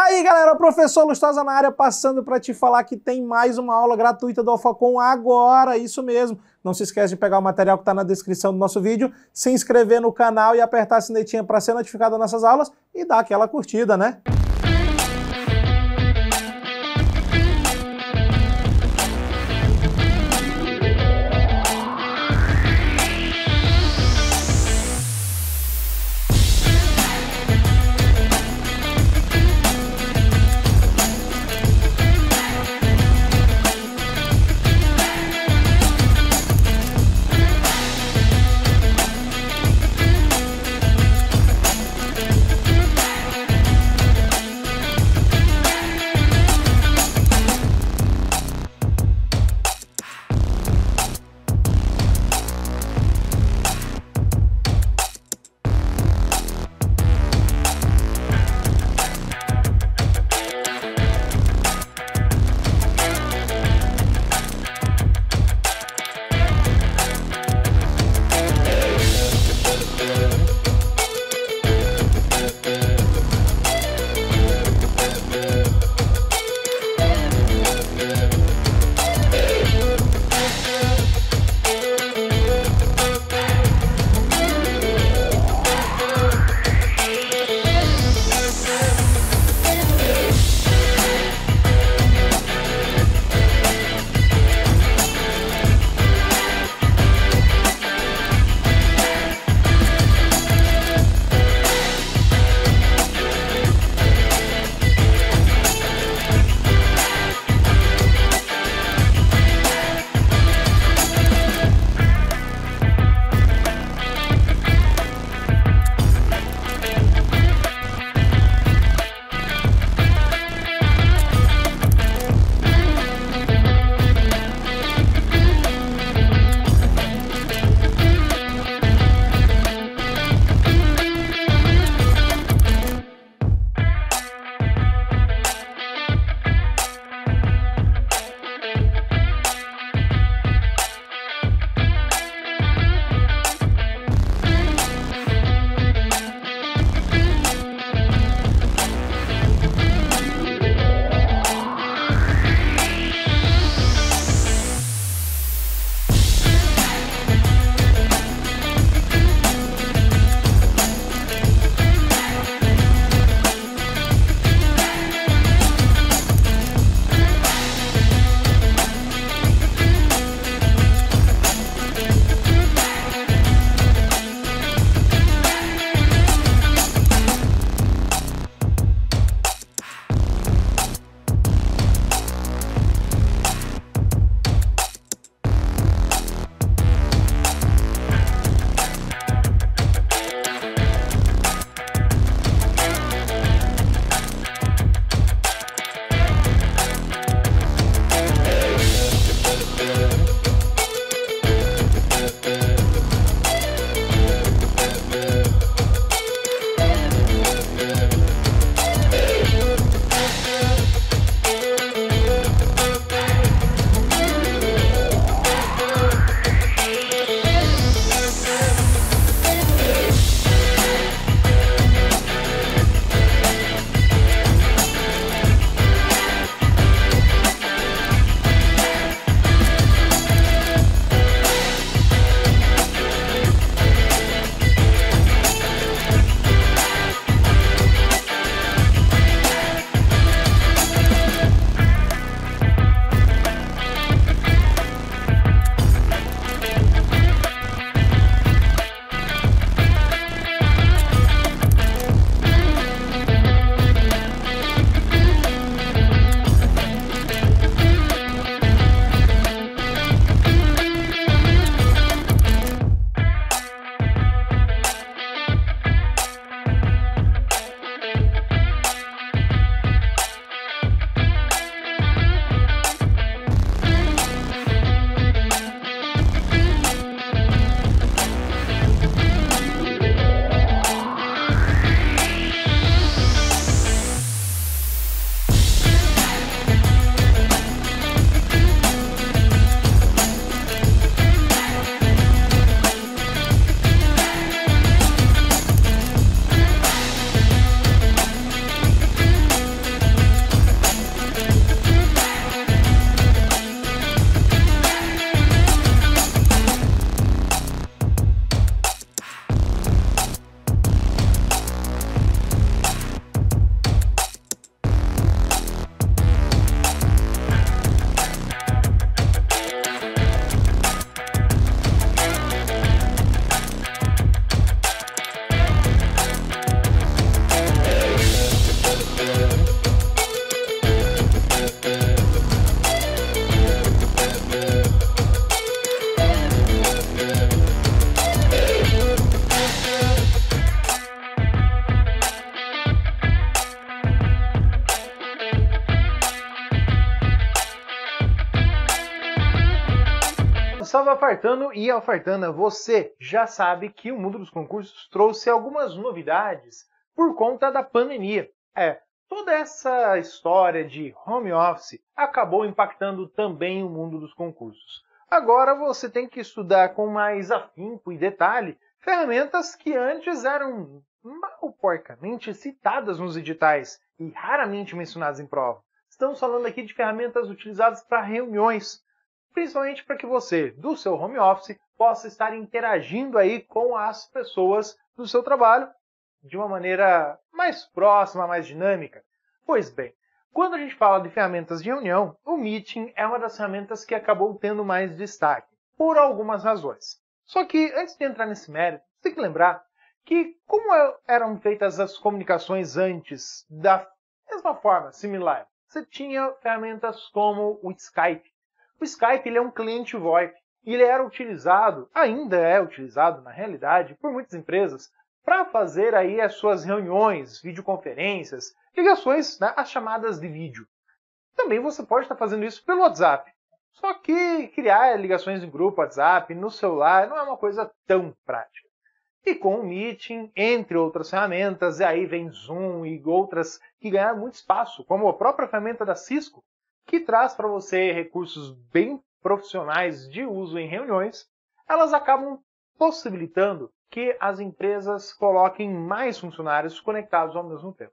Aí galera, professor Lustosa na área, passando para te falar que tem mais uma aula gratuita do Alfacon agora, isso mesmo. Não se esquece de pegar o material que está na descrição do nosso vídeo, se inscrever no canal e apertar a sinetinha para ser notificado das nossas aulas e dar aquela curtida, né? E Alfartana, você já sabe que o mundo dos concursos trouxe algumas novidades por conta da pandemia. É, toda essa história de home office acabou impactando também o mundo dos concursos. Agora você tem que estudar com mais afinco e detalhe ferramentas que antes eram mal porcamente citadas nos editais e raramente mencionadas em prova. Estamos falando aqui de ferramentas utilizadas para reuniões, principalmente para que você, do seu home office, possa estar interagindo aí com as pessoas do seu trabalho de uma maneira mais próxima, mais dinâmica. Pois bem, quando a gente fala de ferramentas de reunião, o Meeting é uma das ferramentas que acabou tendo mais destaque, por algumas razões. Só que antes de entrar nesse mérito, tem que lembrar que como eram feitas as comunicações antes da mesma forma, similar, você tinha ferramentas como o Skype, o Skype ele é um cliente VoIP. Ele era utilizado, ainda é utilizado na realidade, por muitas empresas para fazer aí as suas reuniões, videoconferências, ligações, né, as chamadas de vídeo. Também você pode estar fazendo isso pelo WhatsApp. Só que criar ligações em grupo, WhatsApp, no celular, não é uma coisa tão prática. E com o Meeting, entre outras ferramentas, e aí vem Zoom e outras que ganharam muito espaço, como a própria ferramenta da Cisco, que traz para você recursos bem profissionais de uso em reuniões, elas acabam possibilitando que as empresas coloquem mais funcionários conectados ao mesmo tempo.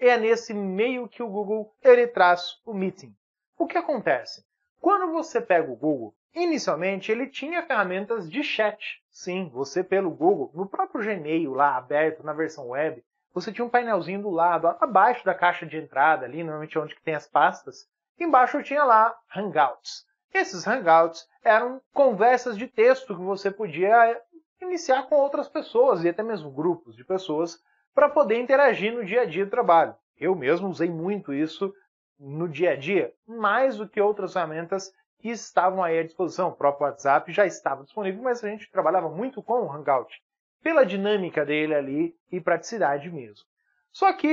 E é nesse meio que o Google ele traz o Meeting. O que acontece? Quando você pega o Google, inicialmente ele tinha ferramentas de chat. Sim, você pelo Google, no próprio Gmail lá aberto na versão web, você tinha um painelzinho do lado, abaixo da caixa de entrada ali, normalmente é onde que tem as pastas, Embaixo tinha lá Hangouts. Esses Hangouts eram conversas de texto que você podia eh, iniciar com outras pessoas e até mesmo grupos de pessoas para poder interagir no dia a dia do trabalho. Eu mesmo usei muito isso no dia a dia, mais do que outras ferramentas que estavam aí à disposição. O próprio WhatsApp já estava disponível, mas a gente trabalhava muito com o Hangout, pela dinâmica dele ali e praticidade mesmo. Só que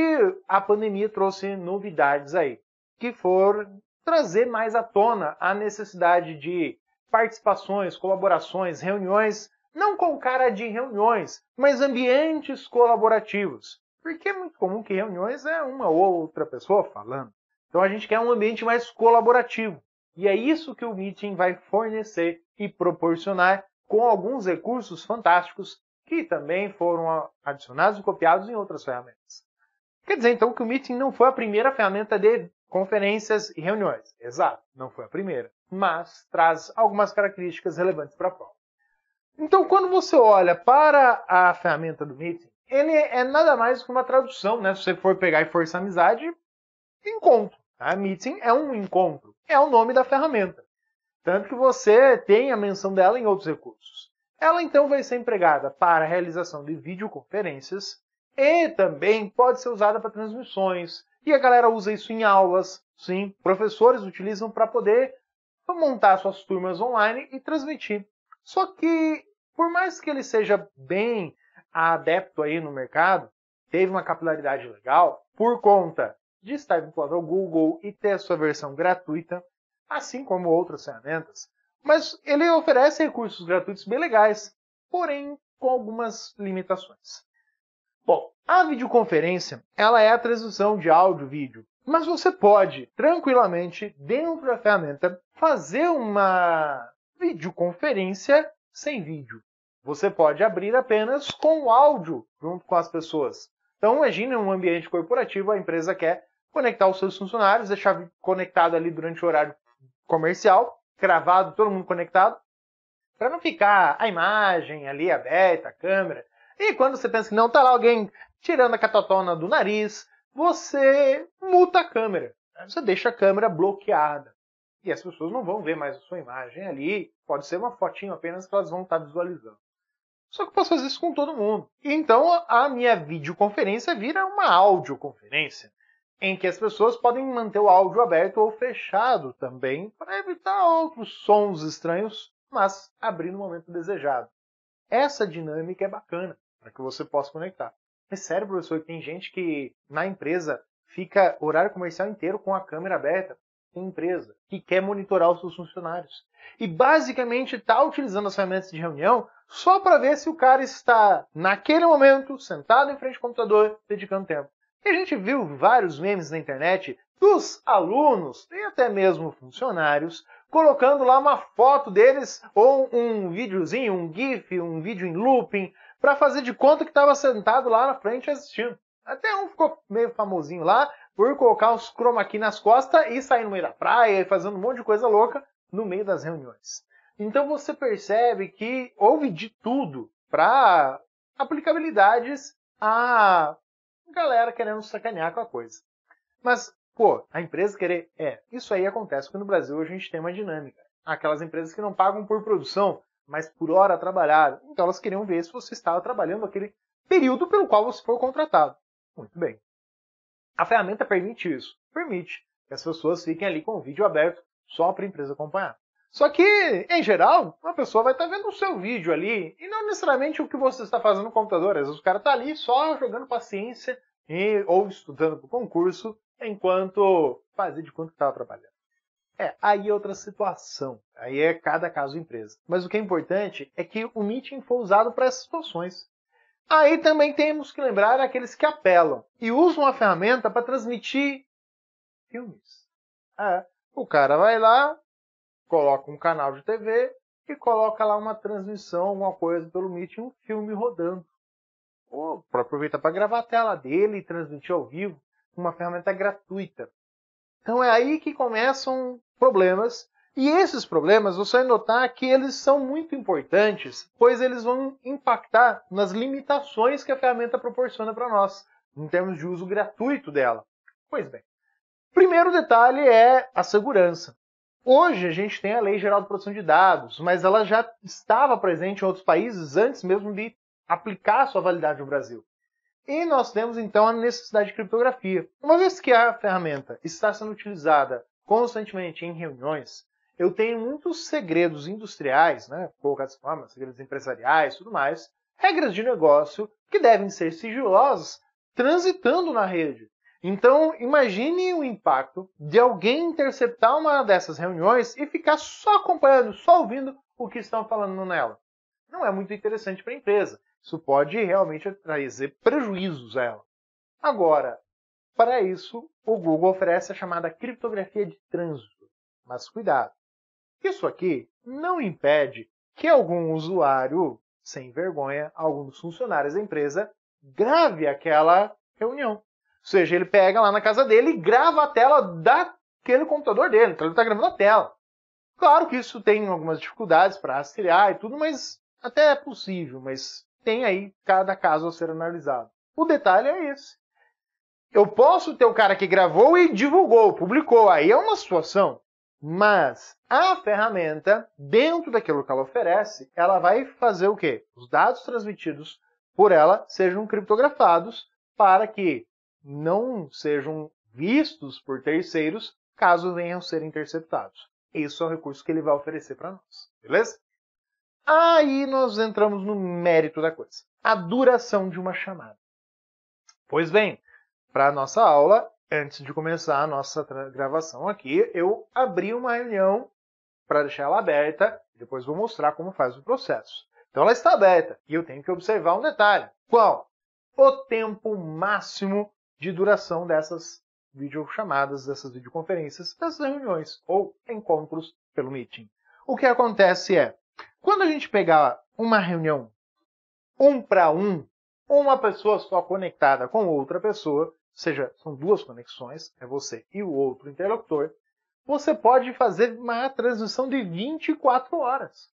a pandemia trouxe novidades aí que for trazer mais à tona a necessidade de participações, colaborações, reuniões, não com cara de reuniões, mas ambientes colaborativos. Porque é muito comum que reuniões é uma ou outra pessoa falando. Então a gente quer um ambiente mais colaborativo. E é isso que o Meeting vai fornecer e proporcionar com alguns recursos fantásticos que também foram adicionados e copiados em outras ferramentas. Quer dizer, então, que o Meeting não foi a primeira ferramenta de Conferências e reuniões. Exato, não foi a primeira, mas traz algumas características relevantes para a prova. Então, quando você olha para a ferramenta do Meeting, ele é nada mais que uma tradução, né? Se você for pegar e forçar amizade, encontro. Tá? Meeting é um encontro, é o nome da ferramenta. Tanto que você tem a menção dela em outros recursos. Ela então vai ser empregada para a realização de videoconferências e também pode ser usada para transmissões, e a galera usa isso em aulas, sim. Professores utilizam para poder montar suas turmas online e transmitir. Só que, por mais que ele seja bem adepto aí no mercado, teve uma capilaridade legal por conta de estar vinculado ao Google e ter a sua versão gratuita, assim como outras ferramentas. Mas ele oferece recursos gratuitos bem legais, porém com algumas limitações. A videoconferência ela é a transmissão de áudio e vídeo, mas você pode tranquilamente, dentro da ferramenta, fazer uma videoconferência sem vídeo. Você pode abrir apenas com o áudio junto com as pessoas. Então imagine um ambiente corporativo, a empresa quer conectar os seus funcionários, deixar conectado ali durante o horário comercial, cravado, todo mundo conectado, para não ficar a imagem ali aberta, a câmera. E quando você pensa que não, está lá alguém tirando a catatona do nariz, você muta a câmera. Você deixa a câmera bloqueada. E as pessoas não vão ver mais a sua imagem ali. Pode ser uma fotinho apenas que elas vão estar tá visualizando. Só que eu posso fazer isso com todo mundo. E então a minha videoconferência vira uma audioconferência, em que as pessoas podem manter o áudio aberto ou fechado também, para evitar outros sons estranhos, mas abrir no momento desejado. Essa dinâmica é bacana para que você possa conectar. É sério, professor, tem gente que na empresa fica horário comercial inteiro com a câmera aberta. Tem empresa que quer monitorar os seus funcionários. E basicamente está utilizando as ferramentas de reunião só para ver se o cara está, naquele momento, sentado em frente ao computador, dedicando tempo. E a gente viu vários memes na internet dos alunos e até mesmo funcionários colocando lá uma foto deles ou um videozinho, um GIF, um vídeo em looping, para fazer de conta que estava sentado lá na frente assistindo. Até um ficou meio famosinho lá por colocar os chroma key nas costas e sair no meio da praia e fazendo um monte de coisa louca no meio das reuniões. Então você percebe que houve de tudo para aplicabilidades a galera querendo sacanear com a coisa. Mas, pô, a empresa querer. É, isso aí acontece porque no Brasil a gente tem uma dinâmica. Aquelas empresas que não pagam por produção, mas por hora trabalhada. Então elas queriam ver se você estava trabalhando aquele período pelo qual você foi contratado. Muito bem. A ferramenta permite isso. Permite que as pessoas fiquem ali com o vídeo aberto só para a empresa acompanhar. Só que, em geral, uma pessoa vai estar tá vendo o seu vídeo ali e não necessariamente o que você está fazendo no computador. Às vezes o cara está ali só jogando paciência e, ou estudando para o concurso enquanto fazia de quanto estava trabalhando. É, aí é outra situação. Aí é cada caso empresa. Mas o que é importante é que o meeting foi usado para essas situações. Aí também temos que lembrar aqueles que apelam e usam a ferramenta para transmitir filmes. É, o cara vai lá, coloca um canal de TV e coloca lá uma transmissão, alguma coisa pelo meeting um filme rodando. Ou aproveitar para gravar a tela dele e transmitir ao vivo uma ferramenta gratuita. Então é aí que começam problemas. E esses problemas, você vai notar que eles são muito importantes, pois eles vão impactar nas limitações que a ferramenta proporciona para nós, em termos de uso gratuito dela. Pois bem, primeiro detalhe é a segurança. Hoje a gente tem a Lei Geral de Proteção de Dados, mas ela já estava presente em outros países antes mesmo de aplicar sua validade no Brasil. E nós temos então a necessidade de criptografia. Uma vez que a ferramenta está sendo utilizada constantemente em reuniões, eu tenho muitos segredos industriais, né, poucas formas, segredos empresariais, tudo mais, regras de negócio que devem ser sigilosas transitando na rede. Então, imagine o impacto de alguém interceptar uma dessas reuniões e ficar só acompanhando, só ouvindo o que estão falando nela. Não é muito interessante para a empresa. Isso pode realmente trazer prejuízos a ela. Agora, para isso, o Google oferece a chamada criptografia de trânsito. Mas cuidado! Isso aqui não impede que algum usuário, sem vergonha, algum dos funcionários da empresa, grave aquela reunião. Ou seja, ele pega lá na casa dele e grava a tela daquele computador dele. Então ele está gravando a tela. Claro que isso tem algumas dificuldades para rastrear e tudo, mas até é possível. Mas tem aí cada caso a ser analisado. O detalhe é esse. Eu posso ter o cara que gravou e divulgou, publicou, aí é uma situação. Mas a ferramenta, dentro daquilo que ela oferece, ela vai fazer o quê? Os dados transmitidos por ela sejam criptografados para que não sejam vistos por terceiros caso venham a ser interceptados. Isso é o recurso que ele vai oferecer para nós, beleza? Aí nós entramos no mérito da coisa. A duração de uma chamada. Pois bem, para a nossa aula, antes de começar a nossa gravação aqui, eu abri uma reunião para deixar ela aberta, depois vou mostrar como faz o processo. Então ela está aberta e eu tenho que observar um detalhe. Qual? O tempo máximo de duração dessas videochamadas, dessas videoconferências, dessas reuniões ou encontros pelo Meeting. O que acontece é, quando a gente pegar uma reunião um para um, uma pessoa só conectada com outra pessoa, ou seja, são duas conexões, é você e o outro interlocutor, você pode fazer uma transmissão de 24 horas.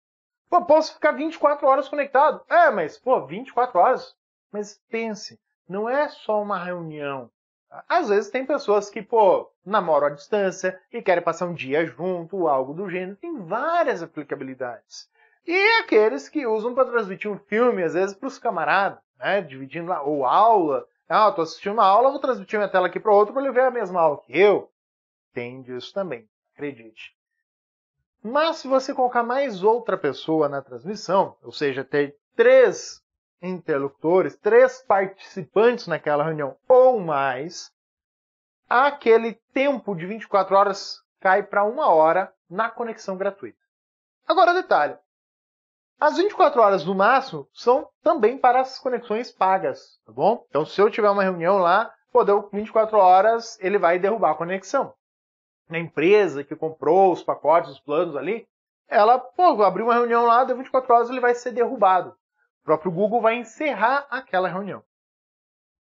Pô, posso ficar 24 horas conectado. É, mas, pô, 24 horas? Mas pense, não é só uma reunião. Às vezes tem pessoas que, pô, namoram à distância e querem passar um dia junto, algo do gênero. Tem várias aplicabilidades. E aqueles que usam para transmitir um filme, às vezes, para os camaradas né, dividindo lá, ou aula. Ah, estou assistindo uma aula, vou transmitir minha tela aqui para outro para ele ver a mesma aula que eu. Tem disso também, acredite. Mas se você colocar mais outra pessoa na transmissão, ou seja, ter três interlocutores, três participantes naquela reunião ou mais, aquele tempo de 24 horas cai para uma hora na conexão gratuita. Agora, detalhe: as 24 horas no máximo são também para as conexões pagas, tá bom? Então, se eu tiver uma reunião lá, pô, deu 24 horas, ele vai derrubar a conexão. A empresa que comprou os pacotes, os planos ali, ela, pô, abriu uma reunião lá, deu 24 horas, ele vai ser derrubado. O próprio Google vai encerrar aquela reunião.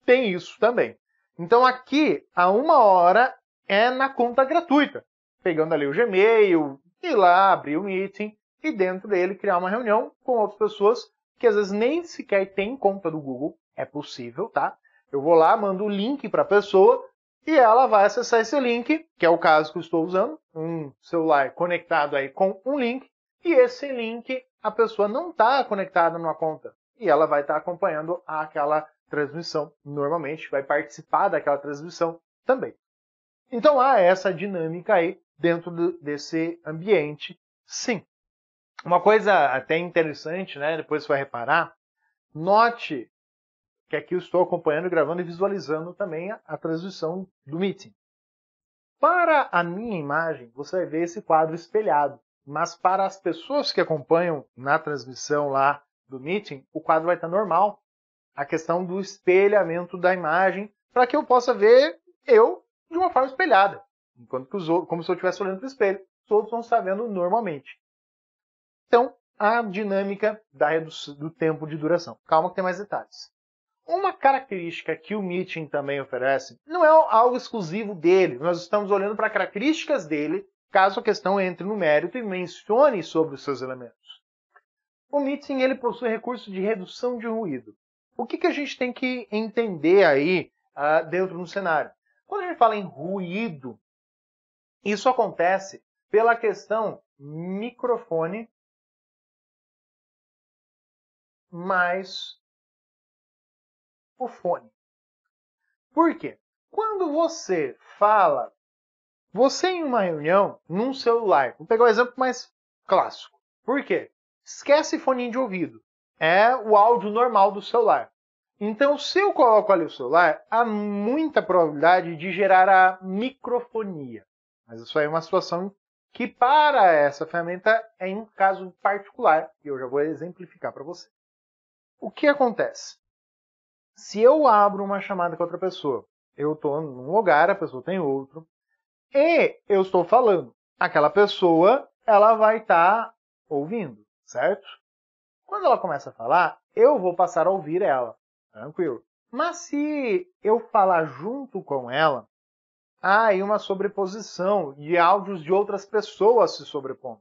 Tem isso também. Então aqui, a uma hora é na conta gratuita. Pegando ali o Gmail, ir lá, abrir o meeting, e dentro dele criar uma reunião com outras pessoas que às vezes nem sequer tem conta do Google. É possível, tá? Eu vou lá, mando o link para a pessoa e ela vai acessar esse link, que é o caso que eu estou usando, um celular conectado aí com um link, e esse link a pessoa não está conectada numa conta e ela vai estar tá acompanhando aquela transmissão normalmente, vai participar daquela transmissão também. Então há essa dinâmica aí dentro desse ambiente, sim. Uma coisa até interessante, né? Depois você vai reparar. Note que aqui eu estou acompanhando, gravando e visualizando também a, a transmissão do meeting. Para a minha imagem, você vai ver esse quadro espelhado, mas para as pessoas que acompanham na transmissão lá do meeting, o quadro vai estar normal. A questão do espelhamento da imagem, para que eu possa ver eu de uma forma espelhada, enquanto que os outros, como se eu estivesse olhando para o espelho, os outros vão estar vendo normalmente. Então, a dinâmica da do tempo de duração. Calma que tem mais detalhes. Uma característica que o Meeting também oferece não é algo exclusivo dele. Nós estamos olhando para características dele, caso a questão entre no mérito e mencione sobre os seus elementos. O Meeting ele possui recurso de redução de ruído. O que, que a gente tem que entender aí uh, dentro do cenário? Quando a gente fala em ruído, isso acontece pela questão microfone mais o fone. Por quê? Quando você fala, você em uma reunião, num celular, vou pegar o um exemplo mais clássico. Por quê? Esquece fone de ouvido. É o áudio normal do celular. Então, se eu coloco ali o celular, há muita probabilidade de gerar a microfonia. Mas isso aí é uma situação que, para essa ferramenta, é um caso particular, e eu já vou exemplificar para você. O que acontece? Se eu abro uma chamada com outra pessoa, eu estou num lugar, a pessoa tem outro, e eu estou falando, aquela pessoa ela vai estar tá ouvindo, certo? Quando ela começa a falar, eu vou passar a ouvir ela, tranquilo. Mas se eu falar junto com ela, há aí uma sobreposição e áudios de outras pessoas se sobrepondo.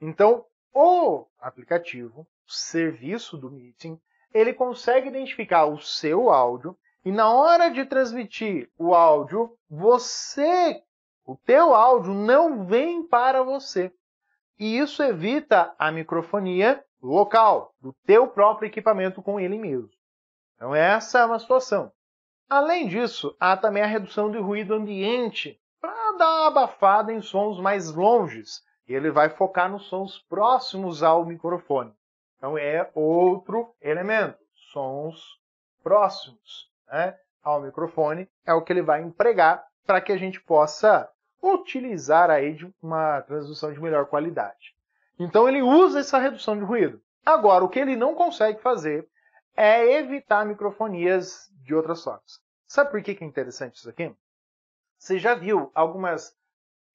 Então, o aplicativo, o serviço do meeting, ele consegue identificar o seu áudio e na hora de transmitir o áudio, você, o teu áudio não vem para você. E isso evita a microfonia local do teu próprio equipamento com ele mesmo. Então essa é uma situação. Além disso, há também a redução do ruído ambiente para dar uma abafada em sons mais longes. ele vai focar nos sons próximos ao microfone. Então é outro elemento. Sons próximos né, ao microfone é o que ele vai empregar para que a gente possa utilizar aí de uma transdução de melhor qualidade. Então ele usa essa redução de ruído. Agora, o que ele não consegue fazer é evitar microfonias de outras formas. Sabe por que é interessante isso aqui? Você já viu algumas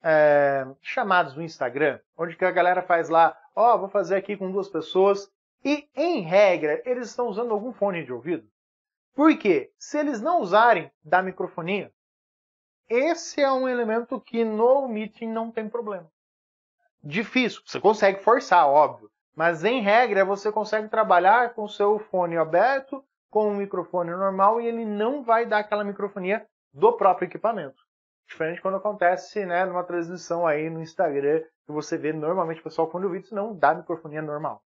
é, chamados no Instagram, onde que a galera faz lá, ó, oh, vou fazer aqui com duas pessoas, e em regra eles estão usando algum fone de ouvido. Por quê? Se eles não usarem da microfonia, esse é um elemento que no meeting não tem problema. Difícil, você consegue forçar, óbvio, mas em regra você consegue trabalhar com o seu fone aberto, com o um microfone normal e ele não vai dar aquela microfonia do próprio equipamento. Diferente quando acontece né, numa transmissão aí no Instagram, que você vê normalmente o pessoal quando o vídeo não dá microfonia normal.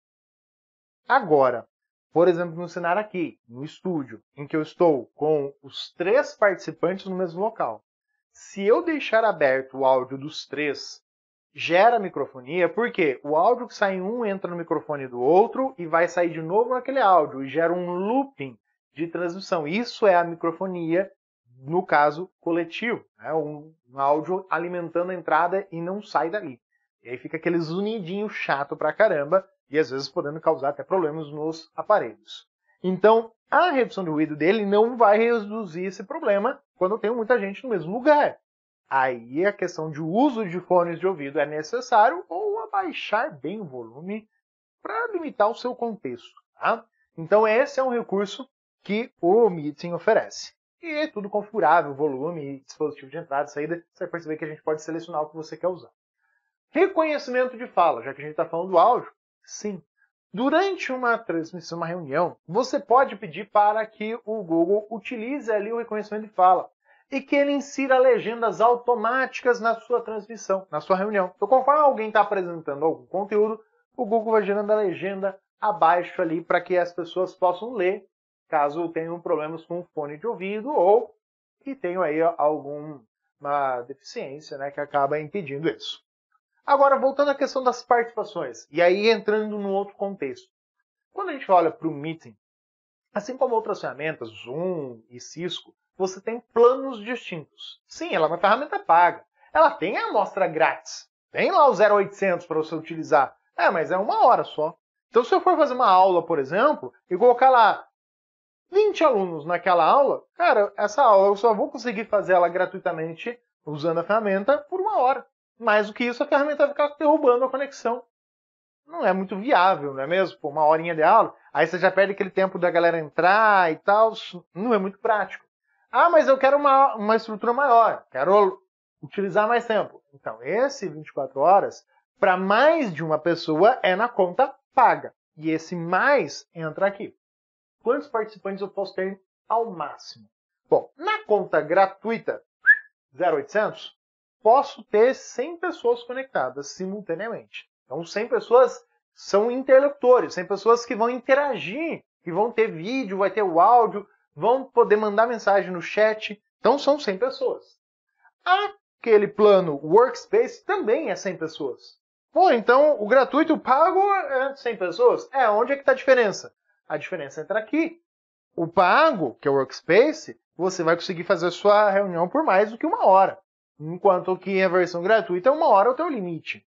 Agora, por exemplo, no cenário aqui, no estúdio, em que eu estou com os três participantes no mesmo local. Se eu deixar aberto o áudio dos três, gera microfonia, porque o áudio que sai em um entra no microfone do outro e vai sair de novo naquele áudio e gera um looping de transmissão. Isso é a microfonia no caso coletivo, né? um, um áudio alimentando a entrada e não sai dali. E aí fica aquele zunidinho chato pra caramba e às vezes podendo causar até problemas nos aparelhos. Então, a redução de ruído dele não vai reduzir esse problema quando tem muita gente no mesmo lugar. Aí a questão de uso de fones de ouvido é necessário ou abaixar bem o volume para limitar o seu contexto. Tá? Então, esse é um recurso que o Meeting oferece. E é tudo configurável, volume, dispositivo de entrada e saída. Você vai perceber que a gente pode selecionar o que você quer usar. Reconhecimento de fala, já que a gente está falando do áudio, sim. Durante uma transmissão, uma reunião, você pode pedir para que o Google utilize ali o reconhecimento de fala e que ele insira legendas automáticas na sua transmissão, na sua reunião. Então, conforme alguém está apresentando algum conteúdo, o Google vai gerando a legenda abaixo ali para que as pessoas possam ler caso tenham problemas com fone de ouvido ou que tenham aí alguma deficiência né, que acaba impedindo isso. Agora, voltando à questão das participações, e aí entrando num outro contexto. Quando a gente olha para o Meeting, assim como outras ferramentas, Zoom e Cisco, você tem planos distintos. Sim, ela é uma ferramenta paga. Ela tem a amostra grátis. Tem lá o 0800 para você utilizar. É, mas é uma hora só. Então, se eu for fazer uma aula, por exemplo, e colocar lá 20 alunos naquela aula, cara, essa aula eu só vou conseguir fazer ela gratuitamente usando a ferramenta por uma hora. Mais do que isso, a ferramenta vai ficar derrubando a conexão. Não é muito viável, não é mesmo? Por uma horinha de aula, aí você já perde aquele tempo da galera entrar e tal, não é muito prático. Ah, mas eu quero uma, uma estrutura maior, quero utilizar mais tempo. Então, esse 24 horas, para mais de uma pessoa, é na conta paga. E esse mais entra aqui quantos participantes eu posso ter ao máximo. Bom, na conta gratuita 0800, posso ter 100 pessoas conectadas simultaneamente. Então, 100 pessoas são interlocutores, 100 pessoas que vão interagir, que vão ter vídeo, vai ter o áudio, vão poder mandar mensagem no chat. Então, são 100 pessoas. Aquele plano Workspace também é 100 pessoas. Bom, então o gratuito, o pago é 100 pessoas? É, onde é que está a diferença? A diferença entre aqui, o pago, que é o workspace, você vai conseguir fazer a sua reunião por mais do que uma hora. Enquanto que a versão gratuita é uma hora o teu limite.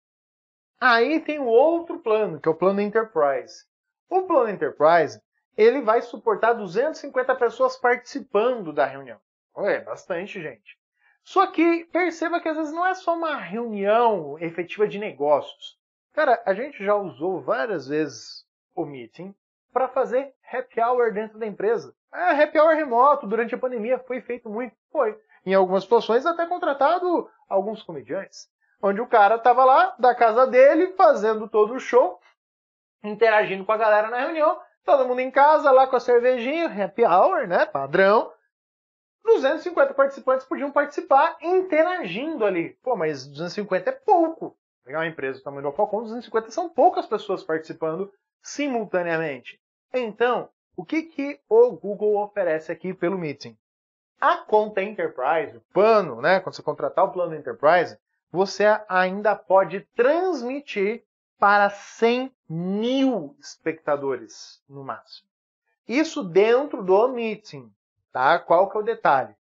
Aí tem o outro plano, que é o plano Enterprise. O plano Enterprise, ele vai suportar 250 pessoas participando da reunião. É bastante gente. Só que perceba que às vezes não é só uma reunião efetiva de negócios. Cara, a gente já usou várias vezes o meeting para fazer happy hour dentro da empresa. É happy hour remoto durante a pandemia foi feito muito. Foi. Em algumas situações, até contratado alguns comediantes. Onde o cara estava lá, da casa dele, fazendo todo o show, interagindo com a galera na reunião, todo mundo em casa, lá com a cervejinha, happy hour, né? Padrão. 250 participantes podiam participar interagindo ali. Pô, mas 250 é pouco. Pegar uma empresa do tamanho do Falcon, 250 são poucas pessoas participando simultaneamente. Então, o que, que o Google oferece aqui pelo Meeting? A conta Enterprise, o plano, né? Quando você contratar o plano Enterprise, você ainda pode transmitir para 100 mil espectadores no máximo. Isso dentro do meeting, tá? Qual que é o detalhe?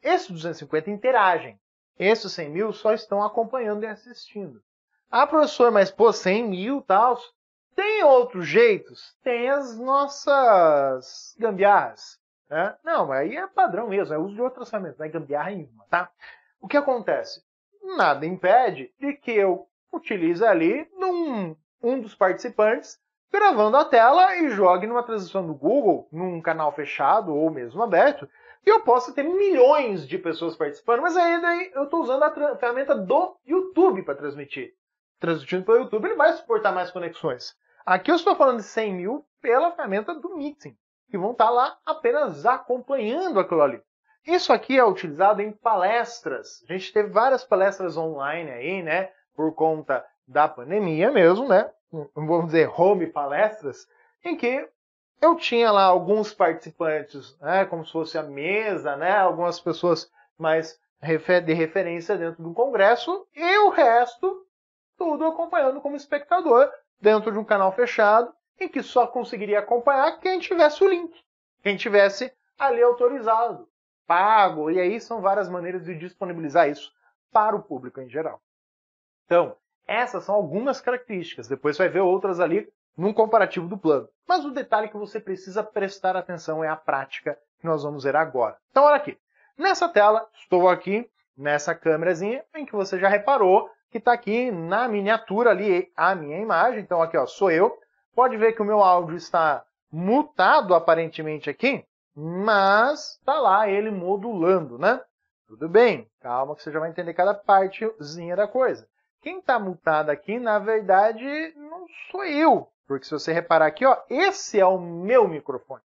Esses 250 interagem. Esses 100 mil só estão acompanhando e assistindo. Ah, professor, mas pô, 100 mil tal, tem outros jeitos? Tem as nossas gambiarras. Né? Não, aí é padrão mesmo, é uso de outras ferramentas, não é gambiarra nenhuma, tá? O que acontece? Nada impede de que eu utilize ali num, um dos participantes gravando a tela e jogue numa transição do Google, num canal fechado ou mesmo aberto, e eu possa ter milhões de pessoas participando, mas aí eu estou usando a ferramenta do YouTube para transmitir. Transmitindo pelo YouTube, ele vai suportar mais conexões. Aqui eu estou falando de 100 mil pela ferramenta do Mixing, que vão estar lá apenas acompanhando aquilo ali. Isso aqui é utilizado em palestras. A gente teve várias palestras online aí, né? Por conta da pandemia mesmo, né? Vamos dizer, home palestras, em que eu tinha lá alguns participantes, né? Como se fosse a mesa, né? Algumas pessoas mais de referência dentro do congresso e o resto tudo acompanhando como espectador dentro de um canal fechado em que só conseguiria acompanhar quem tivesse o link, quem tivesse ali autorizado, pago. E aí são várias maneiras de disponibilizar isso para o público em geral. Então, essas são algumas características. Depois você vai ver outras ali num comparativo do plano. Mas o detalhe que você precisa prestar atenção é a prática que nós vamos ver agora. Então, olha aqui. Nessa tela, estou aqui nessa câmerazinha em que você já reparou que está aqui na miniatura ali, a minha imagem. Então aqui ó, sou eu. Pode ver que o meu áudio está mutado aparentemente aqui, mas está lá ele modulando, né? Tudo bem, calma que você já vai entender cada partezinha da coisa. Quem está mutado aqui, na verdade, não sou eu. Porque se você reparar aqui, ó, esse é o meu microfone.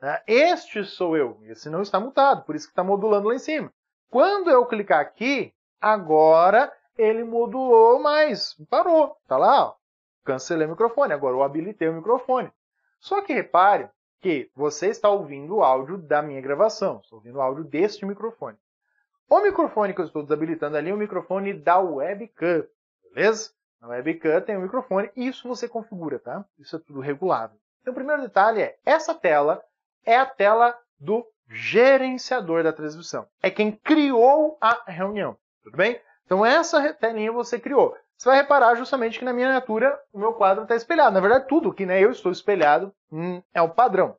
Né? Este sou eu. Esse não está mutado, por isso que está modulando lá em cima. Quando eu clicar aqui, agora ele modulou, mas parou. Tá lá, ó. cancelei o microfone, agora eu habilitei o microfone. Só que repare que você está ouvindo o áudio da minha gravação, estou ouvindo o áudio deste microfone. O microfone que eu estou desabilitando ali é o microfone da webcam, beleza? Na webcam tem um microfone e isso você configura, tá? Isso é tudo regulável. Então o primeiro detalhe é, essa tela é a tela do gerenciador da transmissão. É quem criou a reunião, tudo bem? Então essa telinha você criou. Você vai reparar justamente que na minha miniatura o meu quadro está espelhado. Na verdade, tudo que né, eu estou espelhado hum, é o padrão.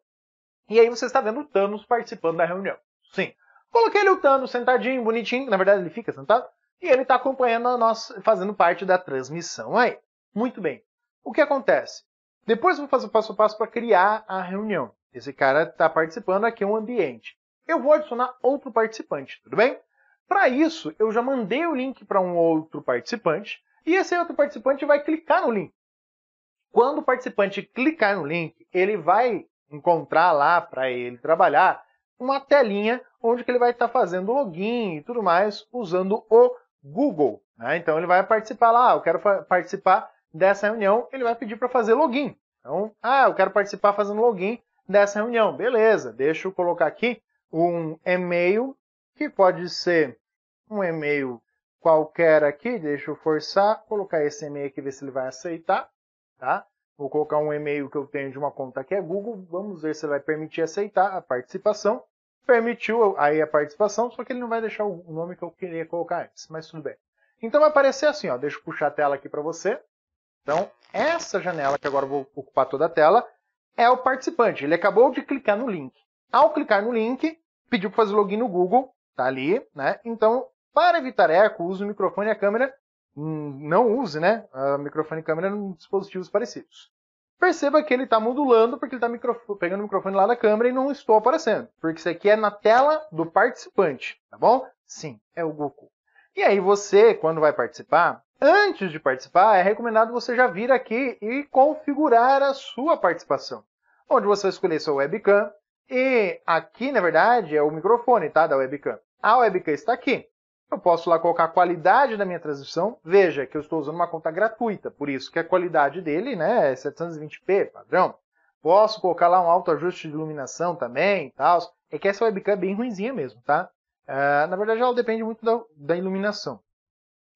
E aí você está vendo o Thanos participando da reunião. Sim. Coloquei ele o Thanos sentadinho, bonitinho. Na verdade, ele fica sentado. E ele está acompanhando a nossa, fazendo parte da transmissão aí. Muito bem. O que acontece? Depois eu vou fazer o passo a passo para criar a reunião. Esse cara está participando aqui é um ambiente. Eu vou adicionar outro participante, tudo bem? Para isso, eu já mandei o link para um outro participante e esse outro participante vai clicar no link. Quando o participante clicar no link, ele vai encontrar lá para ele trabalhar uma telinha onde ele vai estar tá fazendo login e tudo mais usando o Google. Né? Então ele vai participar lá, ah, eu quero participar dessa reunião, ele vai pedir para fazer login. Então, ah, eu quero participar fazendo login dessa reunião. Beleza, deixa eu colocar aqui um e-mail que pode ser um e-mail qualquer aqui, deixa eu forçar, colocar esse e-mail aqui, ver se ele vai aceitar, tá? Vou colocar um e-mail que eu tenho de uma conta que é Google, vamos ver se ele vai permitir aceitar a participação. Permitiu aí a participação, só que ele não vai deixar o nome que eu queria colocar antes, mas tudo bem. Então vai aparecer assim, ó, deixa eu puxar a tela aqui para você. Então, essa janela, que agora eu vou ocupar toda a tela, é o participante. Ele acabou de clicar no link. Ao clicar no link, pediu para fazer login no Google, Tá ali, né? Então, para evitar eco, use o microfone e a câmera. Hum, não use, né? A microfone e câmera em dispositivos parecidos. Perceba que ele está modulando porque ele está pegando o microfone lá da câmera e não estou aparecendo. Porque isso aqui é na tela do participante, tá bom? Sim, é o Goku. E aí você, quando vai participar, antes de participar, é recomendado você já vir aqui e configurar a sua participação. Onde você vai escolher sua webcam, e aqui, na verdade, é o microfone tá, da webcam. A webcam está aqui. Eu posso lá colocar a qualidade da minha transmissão. Veja que eu estou usando uma conta gratuita, por isso que a qualidade dele né, é 720p, padrão. Posso colocar lá um alto ajuste de iluminação também e tal. É que essa webcam é bem ruimzinha mesmo, tá? Uh, na verdade, ela depende muito da, da iluminação.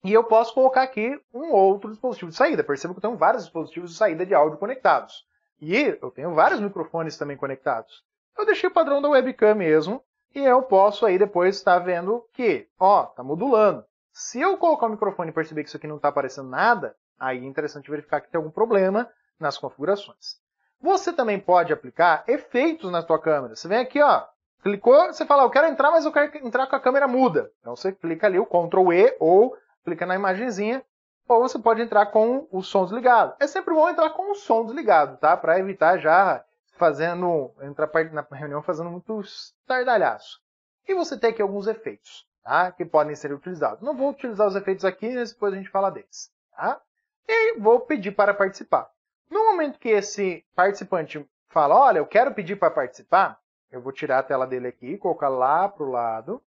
E eu posso colocar aqui um outro dispositivo de saída. Perceba que eu tenho vários dispositivos de saída de áudio conectados. E eu tenho vários microfones também conectados. Eu deixei o padrão da webcam mesmo, e eu posso aí depois estar vendo que, ó, tá modulando. Se eu colocar o microfone e perceber que isso aqui não está aparecendo nada, aí é interessante verificar que tem algum problema nas configurações. Você também pode aplicar efeitos na sua câmera. Você vem aqui, ó, clicou, você fala, eu quero entrar, mas eu quero entrar com a câmera muda. Então você clica ali o Ctrl E ou clica na imagenzinha, ou você pode entrar com o som desligado. É sempre bom entrar com o som desligado, tá? Para evitar já fazendo, entrar na reunião fazendo muitos tardalhaço. E você tem aqui alguns efeitos, tá? Que podem ser utilizados. Não vou utilizar os efeitos aqui, mas depois a gente fala deles, tá? E vou pedir para participar. No momento que esse participante fala, olha, eu quero pedir para participar, eu vou tirar a tela dele aqui, colocar lá para o lado,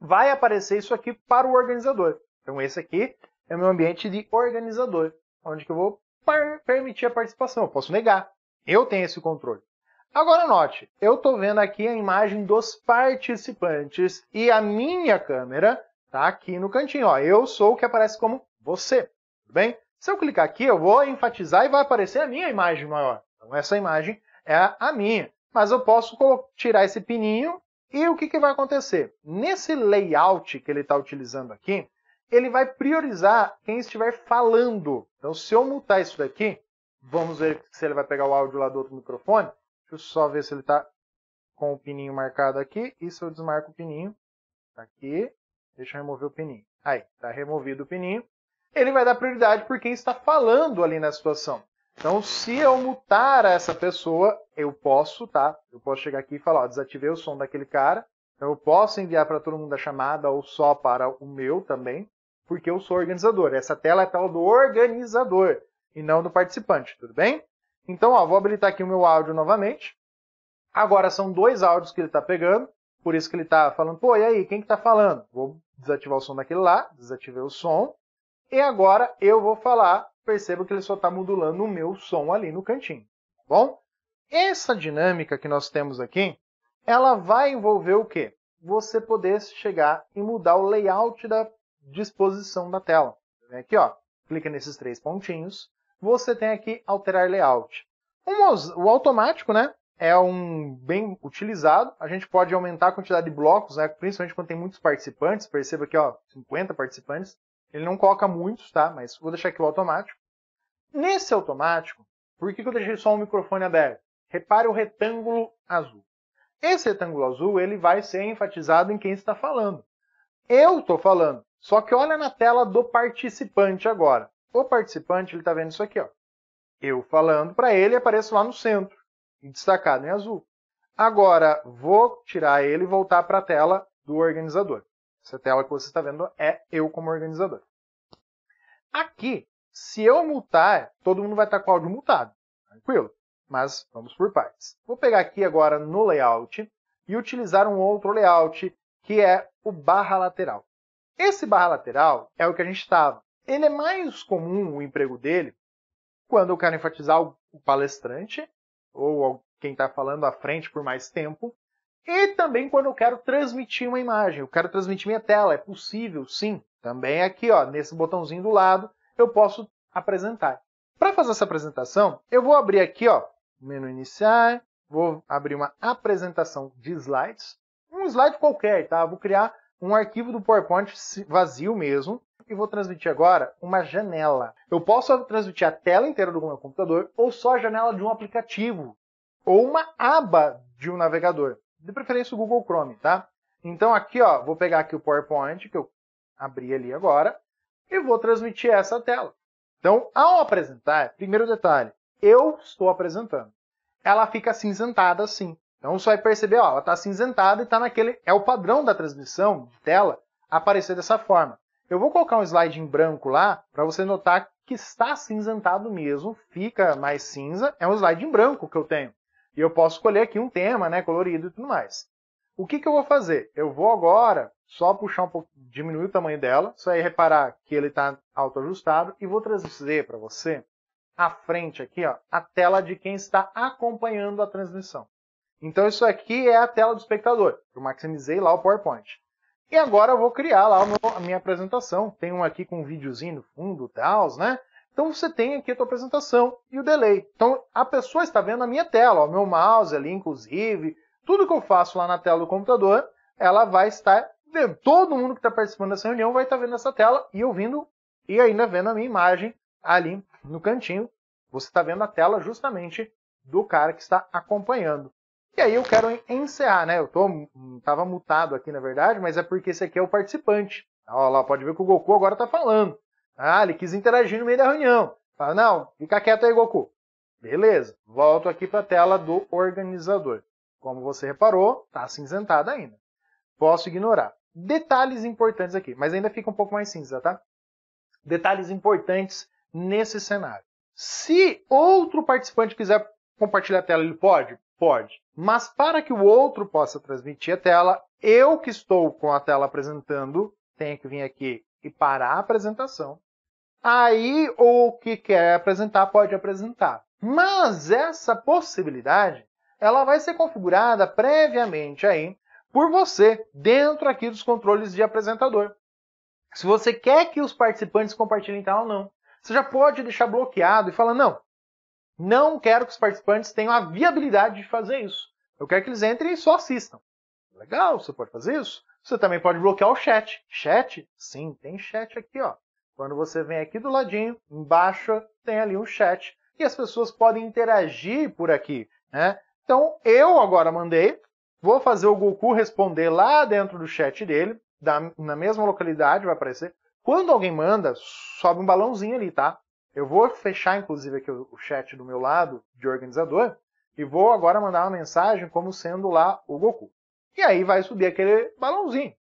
vai aparecer isso aqui para o organizador. Então esse aqui é o meu ambiente de organizador, onde que eu vou permitir a participação. Eu posso negar, eu tenho esse controle. Agora note, eu estou vendo aqui a imagem dos participantes e a minha câmera está aqui no cantinho. Ó. Eu sou o que aparece como você, tudo bem? Se eu clicar aqui, eu vou enfatizar e vai aparecer a minha imagem maior. Então essa imagem é a minha. Mas eu posso tirar esse pininho e o que, que vai acontecer? Nesse layout que ele está utilizando aqui, ele vai priorizar quem estiver falando. Então se eu mutar isso daqui, Vamos ver se ele vai pegar o áudio lá do outro microfone. Deixa eu só ver se ele está com o pininho marcado aqui. E se eu desmarco o pininho, tá aqui, deixa eu remover o pininho. Aí, está removido o pininho. Ele vai dar prioridade por quem está falando ali na situação. Então, se eu mutar essa pessoa, eu posso, tá? Eu posso chegar aqui e falar, ó, desativei o som daquele cara. Então, eu posso enviar para todo mundo a chamada ou só para o meu também, porque eu sou organizador. Essa tela é a tela do organizador e não do participante, tudo bem? Então, ó, vou habilitar aqui o meu áudio novamente. Agora são dois áudios que ele está pegando, por isso que ele está falando, pô, e aí, quem que está falando? Vou desativar o som daquele lá, desativei o som, e agora eu vou falar, perceba que ele só está modulando o meu som ali no cantinho, tá bom? Essa dinâmica que nós temos aqui, ela vai envolver o quê? Você poder chegar e mudar o layout da disposição da tela. Aqui, ó, clica nesses três pontinhos, você tem aqui alterar layout. O automático, né? É um bem utilizado. A gente pode aumentar a quantidade de blocos, né? Principalmente quando tem muitos participantes. Perceba aqui, ó, 50 participantes. Ele não coloca muitos, tá? Mas vou deixar aqui o automático. Nesse automático, por que eu deixei só um microfone aberto? Repare o retângulo azul. Esse retângulo azul ele vai ser enfatizado em quem está falando. Eu estou falando. Só que olha na tela do participante agora. O participante ele está vendo isso aqui, ó. Eu falando para ele, apareço lá no centro, destacado em azul. Agora, vou tirar ele e voltar para a tela do organizador. Essa tela que você está vendo é eu como organizador. Aqui, se eu multar, todo mundo vai estar tá com o áudio multado. Tranquilo? Mas vamos por partes. Vou pegar aqui agora no layout e utilizar um outro layout, que é o barra lateral. Esse barra lateral é o que a gente estava. Ele é mais comum o emprego dele quando eu quero enfatizar o palestrante ou quem está falando à frente por mais tempo e também quando eu quero transmitir uma imagem, eu quero transmitir minha tela, é possível, sim. Também aqui, ó, nesse botãozinho do lado, eu posso apresentar. Para fazer essa apresentação, eu vou abrir aqui, ó, menu iniciar, vou abrir uma apresentação de slides, um slide qualquer, tá? vou criar um arquivo do PowerPoint vazio mesmo, e vou transmitir agora uma janela. Eu posso transmitir a tela inteira do meu computador ou só a janela de um aplicativo ou uma aba de um navegador, de preferência o Google Chrome, tá? Então aqui, ó, vou pegar aqui o PowerPoint que eu abri ali agora e vou transmitir essa tela. Então, ao apresentar, primeiro detalhe, eu estou apresentando. Ela fica cinzentada assim. Então você vai perceber, ó, ela está cinzentada e está naquele. É o padrão da transmissão de tela aparecer dessa forma. Eu vou colocar um slide em branco lá para você notar que está cinzentado mesmo, fica mais cinza. É um slide em branco que eu tenho. E eu posso escolher aqui um tema, né, colorido e tudo mais. O que, que eu vou fazer? Eu vou agora só puxar um pouco, diminuir o tamanho dela, só aí é reparar que ele está autoajustado e vou trazer para você à frente aqui ó, a tela de quem está acompanhando a transmissão. Então isso aqui é a tela do espectador. Eu maximizei lá o PowerPoint. E agora eu vou criar lá a minha apresentação. Tem um aqui com um videozinho no fundo, tal, né? Então você tem aqui a tua apresentação e o delay. Então a pessoa está vendo a minha tela, o meu mouse ali, inclusive, tudo que eu faço lá na tela do computador, ela vai estar vendo. Todo mundo que está participando dessa reunião vai estar tá vendo essa tela e ouvindo e ainda vendo a minha imagem ali no cantinho. Você está vendo a tela justamente do cara que está acompanhando. E aí eu quero encerrar, né? Eu tô, hum, tava mutado aqui, na verdade, mas é porque esse aqui é o participante. Olha lá, pode ver que o Goku agora tá falando. Ah, ele quis interagir no meio da reunião. Fala, não, fica quieto aí, Goku. Beleza, volto aqui para a tela do organizador. Como você reparou, está acinzentado ainda. Posso ignorar. Detalhes importantes aqui, mas ainda fica um pouco mais cinza, tá? Detalhes importantes nesse cenário. Se outro participante quiser compartilhar a tela, ele pode? Pode. Mas para que o outro possa transmitir a tela, eu que estou com a tela apresentando, tenho que vir aqui e parar a apresentação. Aí o que quer apresentar pode apresentar. Mas essa possibilidade, ela vai ser configurada previamente aí por você dentro aqui dos controles de apresentador. Se você quer que os participantes compartilhem tal ou não, você já pode deixar bloqueado e falar não, não quero que os participantes tenham a viabilidade de fazer isso. Eu quero que eles entrem e só assistam. Legal, você pode fazer isso. Você também pode bloquear o chat. Chat? Sim, tem chat aqui, ó. Quando você vem aqui do ladinho, embaixo tem ali um chat e as pessoas podem interagir por aqui, né? Então eu agora mandei, vou fazer o Goku responder lá dentro do chat dele, da, na mesma localidade vai aparecer. Quando alguém manda, sobe um balãozinho ali, tá? Eu vou fechar, inclusive, aqui o chat do meu lado de organizador e vou agora mandar uma mensagem como sendo lá o Goku. E aí vai subir aquele balãozinho.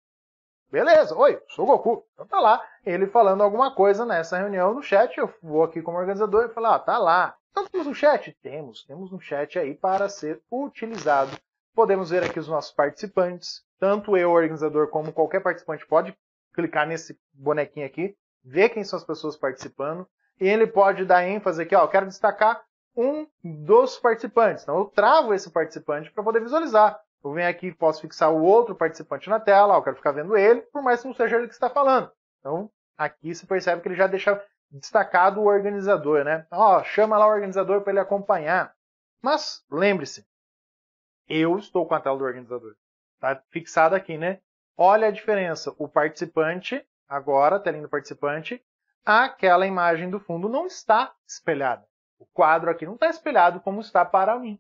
Beleza, oi, sou o Goku. Então tá lá, ele falando alguma coisa nessa reunião no chat, eu vou aqui como organizador e falar, ah, tá lá. Então temos um chat? Temos, temos um chat aí para ser utilizado. Podemos ver aqui os nossos participantes, tanto eu, organizador, como qualquer participante pode clicar nesse bonequinho aqui, ver quem são as pessoas participando, e ele pode dar ênfase aqui, ó, eu quero destacar um dos participantes. Então eu travo esse participante para poder visualizar. Eu venho aqui, posso fixar o outro participante na tela, ó, eu quero ficar vendo ele, por mais que não seja ele que está falando. Então aqui se percebe que ele já deixa destacado o organizador, né? Então, ó, chama lá o organizador para ele acompanhar. Mas lembre-se, eu estou com a tela do organizador. Está fixado aqui, né? Olha a diferença. O participante, agora, a telinha do participante, aquela imagem do fundo não está espelhada. O quadro aqui não está espelhado como está para mim.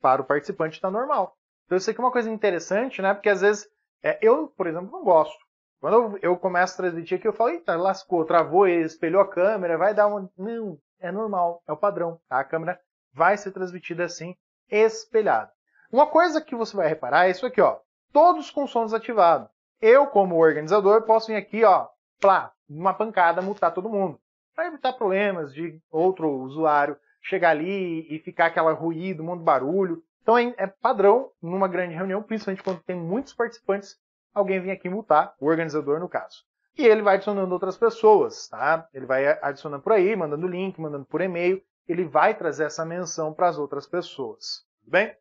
Para o participante está normal. Então isso aqui é uma coisa interessante, né? Porque às vezes é, eu, por exemplo, não gosto. Quando eu, eu começo a transmitir aqui, eu falo, eita, lascou, travou, espelhou a câmera, vai dar uma. Não, é normal, é o padrão. Tá? A câmera vai ser transmitida assim, espelhada. Uma coisa que você vai reparar é isso aqui, ó. Todos com som desativado. Eu, como organizador, posso vir aqui, ó, plá, numa pancada multar todo mundo. Para evitar problemas de outro usuário chegar ali e ficar aquela ruído, um monte de barulho. Então é padrão numa grande reunião, principalmente quando tem muitos participantes, alguém vem aqui multar, o organizador no caso. E ele vai adicionando outras pessoas, tá? Ele vai adicionando por aí, mandando link, mandando por e-mail, ele vai trazer essa menção para as outras pessoas, tudo bem?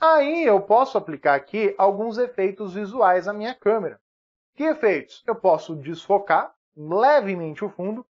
Aí eu posso aplicar aqui alguns efeitos visuais à minha câmera. Que efeitos? Eu posso desfocar, levemente o fundo,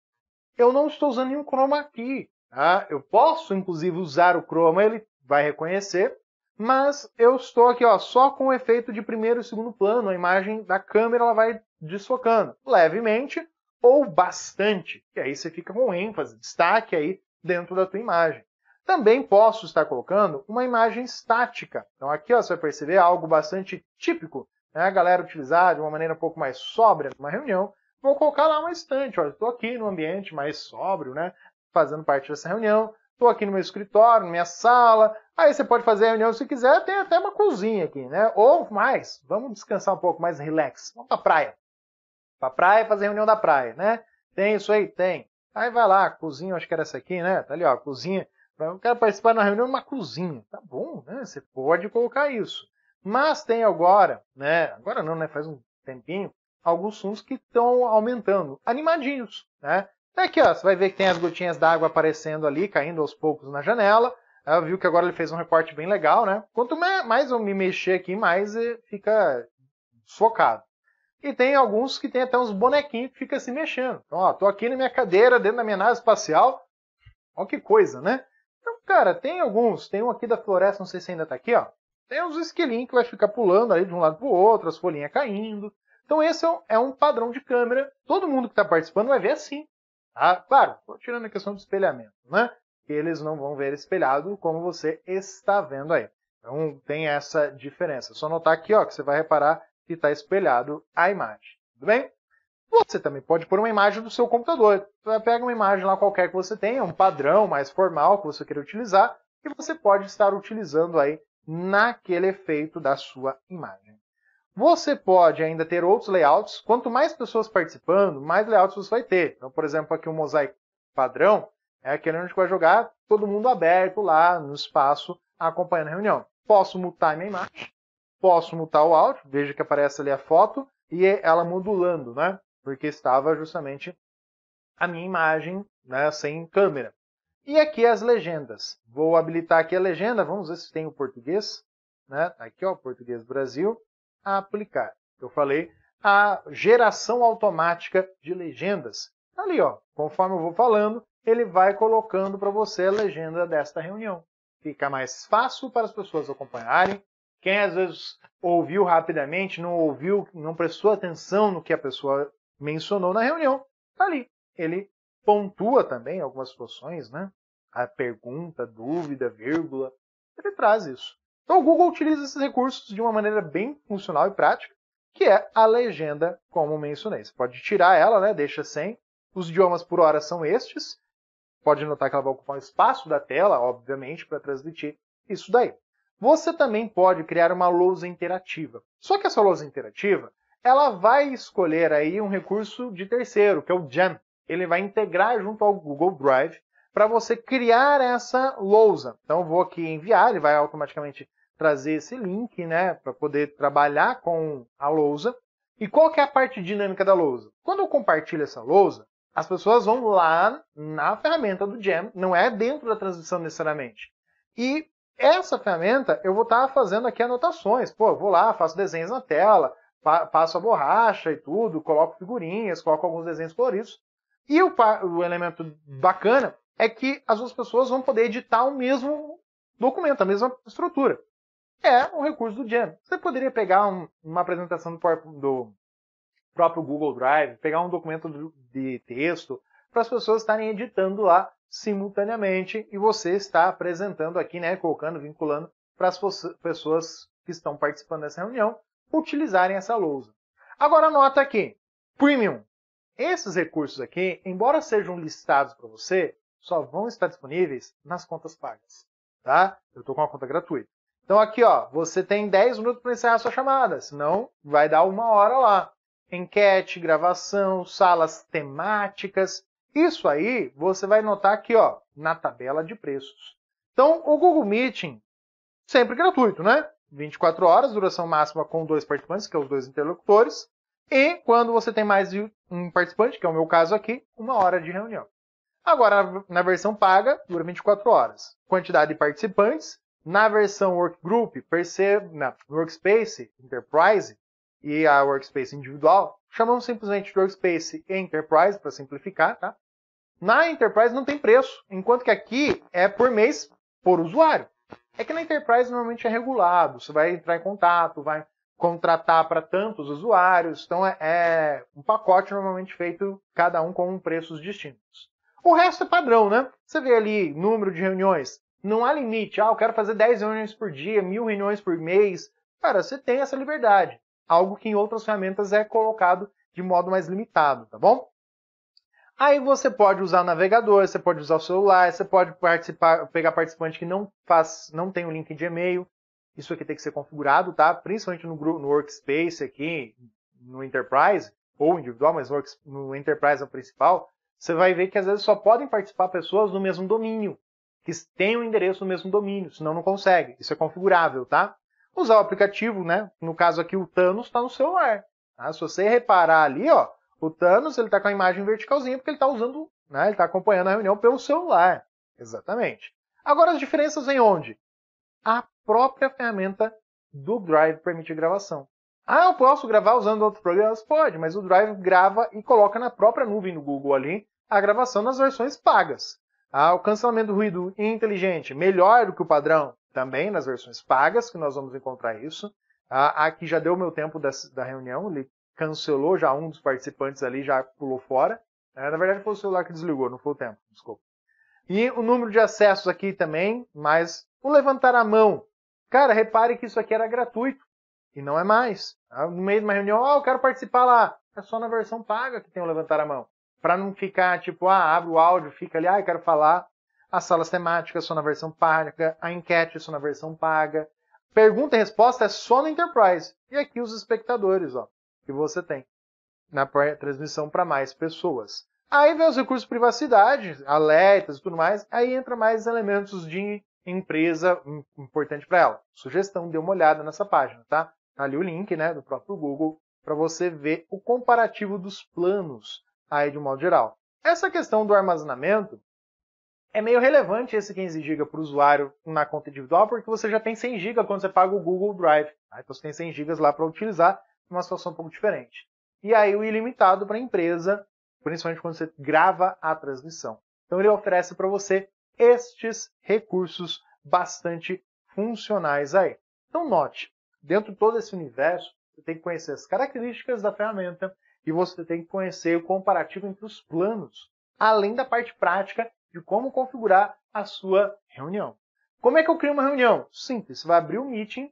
eu não estou usando nenhum chroma aqui. Tá? Eu posso, inclusive, usar o chroma, ele vai reconhecer, mas eu estou aqui ó, só com o efeito de primeiro e segundo plano, a imagem da câmera ela vai desfocando levemente ou bastante, e aí você fica com ênfase, destaque aí dentro da tua imagem. Também posso estar colocando uma imagem estática. Então aqui ó, você vai perceber algo bastante típico, né? a galera utilizar de uma maneira um pouco mais sóbria numa reunião, vou colocar lá uma estante. Olha, estou aqui no ambiente mais sóbrio, né? Fazendo parte dessa reunião. Estou aqui no meu escritório, na minha sala. Aí você pode fazer a reunião se quiser. Tem até uma cozinha aqui, né? Ou mais, vamos descansar um pouco, mais relax. Vamos para praia. Para praia, fazer a reunião da praia, né? Tem isso aí? Tem. Aí vai lá, cozinha, acho que era essa aqui, né? Tá ali, ó, cozinha. Eu quero participar de uma reunião numa cozinha. Tá bom, né? Você pode colocar isso. Mas tem agora, né? Agora não, né? Faz um tempinho alguns sons que estão aumentando, animadinhos, né? É aqui, ó, você vai ver que tem as gotinhas d'água aparecendo ali, caindo aos poucos na janela. É, viu que agora ele fez um recorte bem legal, né? Quanto mais eu me mexer aqui, mais eh, fica focado. E tem alguns que tem até uns bonequinhos que ficam se mexendo. Então, ó, tô aqui na minha cadeira, dentro da minha nave espacial. Olha que coisa, né? Então, cara, tem alguns. Tem um aqui da floresta, não sei se ainda tá aqui, ó. Tem uns esquilinhos que vai ficar pulando ali de um lado pro outro, as folhinhas caindo. Então esse é, é um padrão de câmera. Todo mundo que está participando vai ver assim. Tá? Claro, tirando a questão do espelhamento, né? Eles não vão ver espelhado como você está vendo aí. Então tem essa diferença. É só notar aqui ó, que você vai reparar que está espelhado a imagem. Tudo bem? Você também pode pôr uma imagem do seu computador. Você pega uma imagem lá qualquer que você tenha, um padrão mais formal que você queira utilizar, e você pode estar utilizando aí naquele efeito da sua imagem. Você pode ainda ter outros layouts. Quanto mais pessoas participando, mais layouts você vai ter. Então, por exemplo, aqui o mosaico padrão é aquele onde a gente vai jogar todo mundo aberto lá no espaço acompanhando a reunião. Posso mutar minha imagem, posso mutar o áudio, veja que aparece ali a foto e ela modulando, né? Porque estava justamente a minha imagem né, sem câmera. E aqui as legendas. Vou habilitar aqui a legenda, vamos ver se tem o português. Né? Tá aqui, ó, português Brasil a aplicar. Eu falei a geração automática de legendas. Ali, ó, conforme eu vou falando, ele vai colocando para você a legenda desta reunião. Fica mais fácil para as pessoas acompanharem. Quem às vezes ouviu rapidamente, não ouviu, não prestou atenção no que a pessoa mencionou na reunião, está ali. Ele pontua também algumas situações, né? A pergunta, dúvida, vírgula, ele traz isso. Então o Google utiliza esses recursos de uma maneira bem funcional e prática, que é a legenda, como mencionei. Você pode tirar ela, né, deixa sem. Os idiomas por hora são estes. Pode notar que ela vai ocupar o espaço da tela, obviamente, para transmitir isso daí. Você também pode criar uma lousa interativa. Só que essa lousa interativa, ela vai escolher aí um recurso de terceiro, que é o Jam. Ele vai integrar junto ao Google Drive para você criar essa lousa. Então eu vou aqui enviar, ele vai automaticamente trazer esse link, né, para poder trabalhar com a lousa. E qual que é a parte dinâmica da lousa? Quando eu compartilho essa lousa, as pessoas vão lá na ferramenta do Jam, não é dentro da transmissão necessariamente. E essa ferramenta eu vou estar tá fazendo aqui anotações. Pô, vou lá, faço desenhos na tela, pa passo a borracha e tudo, coloco figurinhas, coloco alguns desenhos coloridos. E o, o elemento bacana é que as duas pessoas vão poder editar o mesmo documento, a mesma estrutura é um recurso do Jam. Você poderia pegar um, uma apresentação do, do, próprio Google Drive, pegar um documento de texto, para as pessoas estarem editando lá simultaneamente e você está apresentando aqui, né, colocando, vinculando para as pessoas que estão participando dessa reunião utilizarem essa lousa. Agora nota aqui, Premium. Esses recursos aqui, embora sejam listados para você, só vão estar disponíveis nas contas pagas, tá? Eu estou com uma conta gratuita. Então aqui, ó, você tem 10 minutos para encerrar sua chamada, senão vai dar uma hora lá. Enquete, gravação, salas temáticas, isso aí você vai notar aqui, ó, na tabela de preços. Então o Google Meeting sempre gratuito, né? 24 horas, duração máxima com dois participantes, que são é os dois interlocutores, e quando você tem mais de um participante, que é o meu caso aqui, uma hora de reunião. Agora, na versão paga, dura 24 horas. Quantidade de participantes, na versão Workgroup, perceba, na Workspace Enterprise e a Workspace individual, chamamos simplesmente de Workspace Enterprise para simplificar, tá? Na Enterprise não tem preço, enquanto que aqui é por mês por usuário. É que na Enterprise normalmente é regulado, você vai entrar em contato, vai contratar para tantos usuários, então é, é, um pacote normalmente feito cada um com preços distintos. O resto é padrão, né? Você vê ali número de reuniões, não há limite. Ah, eu quero fazer 10 reuniões por dia, mil reuniões por mês. Cara, você tem essa liberdade. Algo que em outras ferramentas é colocado de modo mais limitado, tá bom? Aí você pode usar navegador, você pode usar o celular, você pode participar, pegar participante que não faz, não tem o link de e-mail. Isso aqui tem que ser configurado, tá? Principalmente no, no Workspace aqui, no Enterprise, ou individual, mas no, no Enterprise é o principal. Você vai ver que às vezes só podem participar pessoas do mesmo domínio que tenham um endereço no mesmo domínio, senão não consegue. Isso é configurável, tá? Usar o aplicativo, né? No caso aqui, o Thanos está no celular. Tá? Se você reparar ali, ó, o Thanos ele está com a imagem verticalzinha porque ele está usando, né? Ele está acompanhando a reunião pelo celular. Exatamente. Agora as diferenças em onde? A própria ferramenta do Drive permite gravação. Ah, eu posso gravar usando outros programas? Pode, mas o Drive grava e coloca na própria nuvem do Google ali a gravação nas versões pagas. Ah, o cancelamento do ruído inteligente, melhor do que o padrão, também nas versões pagas, que nós vamos encontrar isso. Ah, tá? aqui já deu meu tempo da, da reunião, ele cancelou já um dos participantes ali, já pulou fora. Ah, na verdade foi o celular que desligou, não foi o tempo, desculpa. E o número de acessos aqui também, mas o levantar a mão. Cara, repare que isso aqui era gratuito e não é mais. Ah, no meio de uma reunião, ah, eu quero participar lá. É só na versão paga que tem o levantar a mão para não ficar tipo, ah, abre o áudio, fica ali, ah, eu quero falar. As salas temáticas só na versão paga, a enquete só na versão paga. Pergunta e resposta é só no Enterprise. E aqui os espectadores, ó, que você tem na transmissão para mais pessoas. Aí vem os recursos de privacidade, alertas e tudo mais. Aí entra mais elementos de empresa importante para ela. Sugestão, dê uma olhada nessa página, tá? Tá ali o link, né, do próprio Google para você ver o comparativo dos planos aí de um modo geral. Essa questão do armazenamento é meio relevante esse 15 GB para o usuário na conta individual, porque você já tem 100 GB quando você paga o Google Drive. Aí né? então, você tem 100 GB lá para utilizar, uma situação um pouco diferente. E aí o ilimitado para a empresa, principalmente quando você grava a transmissão. Então ele oferece para você estes recursos bastante funcionais aí. Então note, dentro de todo esse universo, você tem que conhecer as características da ferramenta, e você tem que conhecer o comparativo entre os planos, além da parte prática de como configurar a sua reunião. Como é que eu crio uma reunião? Simples, você vai abrir um meeting,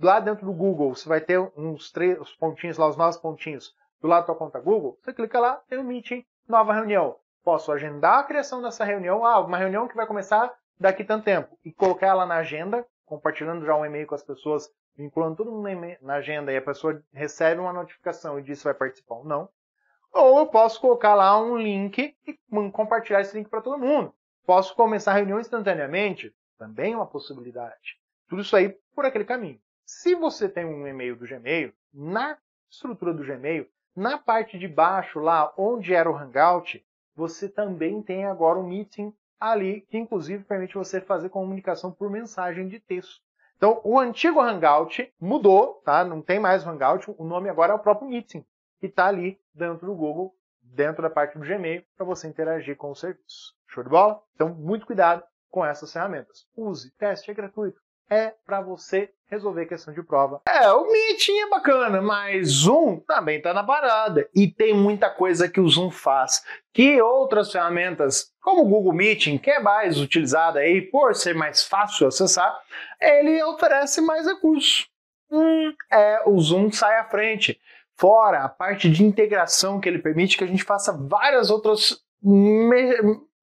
lá dentro do Google você vai ter uns três os pontinhos lá, os novos pontinhos do lado da sua conta Google, você clica lá, tem o um meeting, nova reunião. Posso agendar a criação dessa reunião, ah, uma reunião que vai começar daqui tanto tempo, e colocar ela na agenda compartilhando já um e-mail com as pessoas, vinculando todo mundo na agenda e a pessoa recebe uma notificação e diz se vai participar ou não. Ou eu posso colocar lá um link e compartilhar esse link para todo mundo. Posso começar a reunião instantaneamente? Também é uma possibilidade. Tudo isso aí por aquele caminho. Se você tem um e-mail do Gmail, na estrutura do Gmail, na parte de baixo lá onde era o Hangout, você também tem agora um meeting ali, que inclusive permite você fazer comunicação por mensagem de texto. Então, o antigo Hangout mudou, tá? Não tem mais Hangout, o nome agora é o próprio Meeting, que está ali dentro do Google, dentro da parte do Gmail, para você interagir com o serviço. Show de bola? Então, muito cuidado com essas ferramentas. Use, teste, é gratuito é para você resolver questão de prova. É, o Meeting é bacana, mas Zoom também está na parada e tem muita coisa que o Zoom faz que outras ferramentas, como o Google Meeting, que é mais utilizada aí por ser mais fácil acessar, ele oferece mais recursos. Hum, é, o Zoom sai à frente. Fora a parte de integração que ele permite que a gente faça várias outras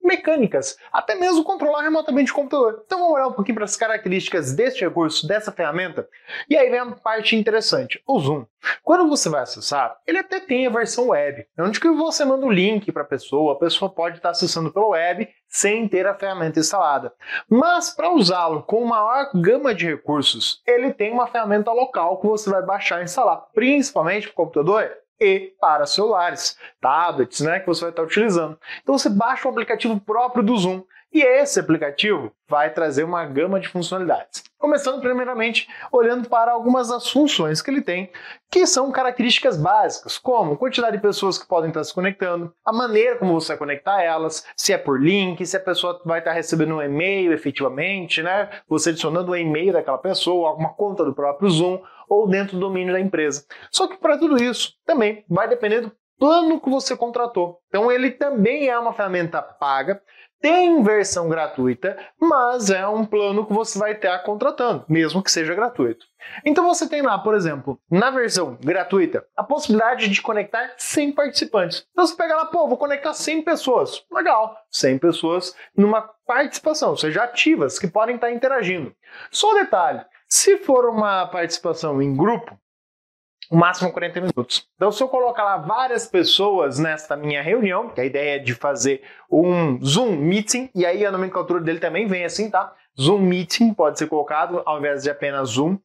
mecânicas, até mesmo controlar remotamente o computador. Então vamos olhar um pouquinho para as características deste recurso, dessa ferramenta, e aí vem a parte interessante, o Zoom. Quando você vai acessar, ele até tem a versão web, é onde que você manda o um link para a pessoa, a pessoa pode estar acessando pela web sem ter a ferramenta instalada. Mas para usá-lo com maior gama de recursos, ele tem uma ferramenta local que você vai baixar e instalar, principalmente para o computador e para celulares, tablets, né, que você vai estar utilizando. Então você baixa o aplicativo próprio do Zoom e esse aplicativo vai trazer uma gama de funcionalidades. Começando primeiramente olhando para algumas das funções que ele tem, que são características básicas, como quantidade de pessoas que podem estar se conectando, a maneira como você vai conectar elas, se é por link, se a pessoa vai estar recebendo um e-mail efetivamente, né? Você adicionando o um e-mail daquela pessoa, alguma conta do próprio Zoom, ou dentro do domínio da empresa. Só que para tudo isso também vai depender do plano que você contratou. Então ele também é uma ferramenta paga, tem versão gratuita, mas é um plano que você vai estar contratando, mesmo que seja gratuito. Então você tem lá, por exemplo, na versão gratuita, a possibilidade de conectar 100 participantes. Então você pega lá, pô, vou conectar 100 pessoas. Legal, 100 pessoas numa participação, ou seja, ativas, que podem estar interagindo. Só um detalhe, se for uma participação em grupo, o máximo 40 minutos. Então, se eu colocar lá várias pessoas nesta minha reunião, que a ideia é de fazer um Zoom meeting, e aí a nomenclatura dele também vem assim, tá? Zoom meeting pode ser colocado ao invés de apenas Zoom.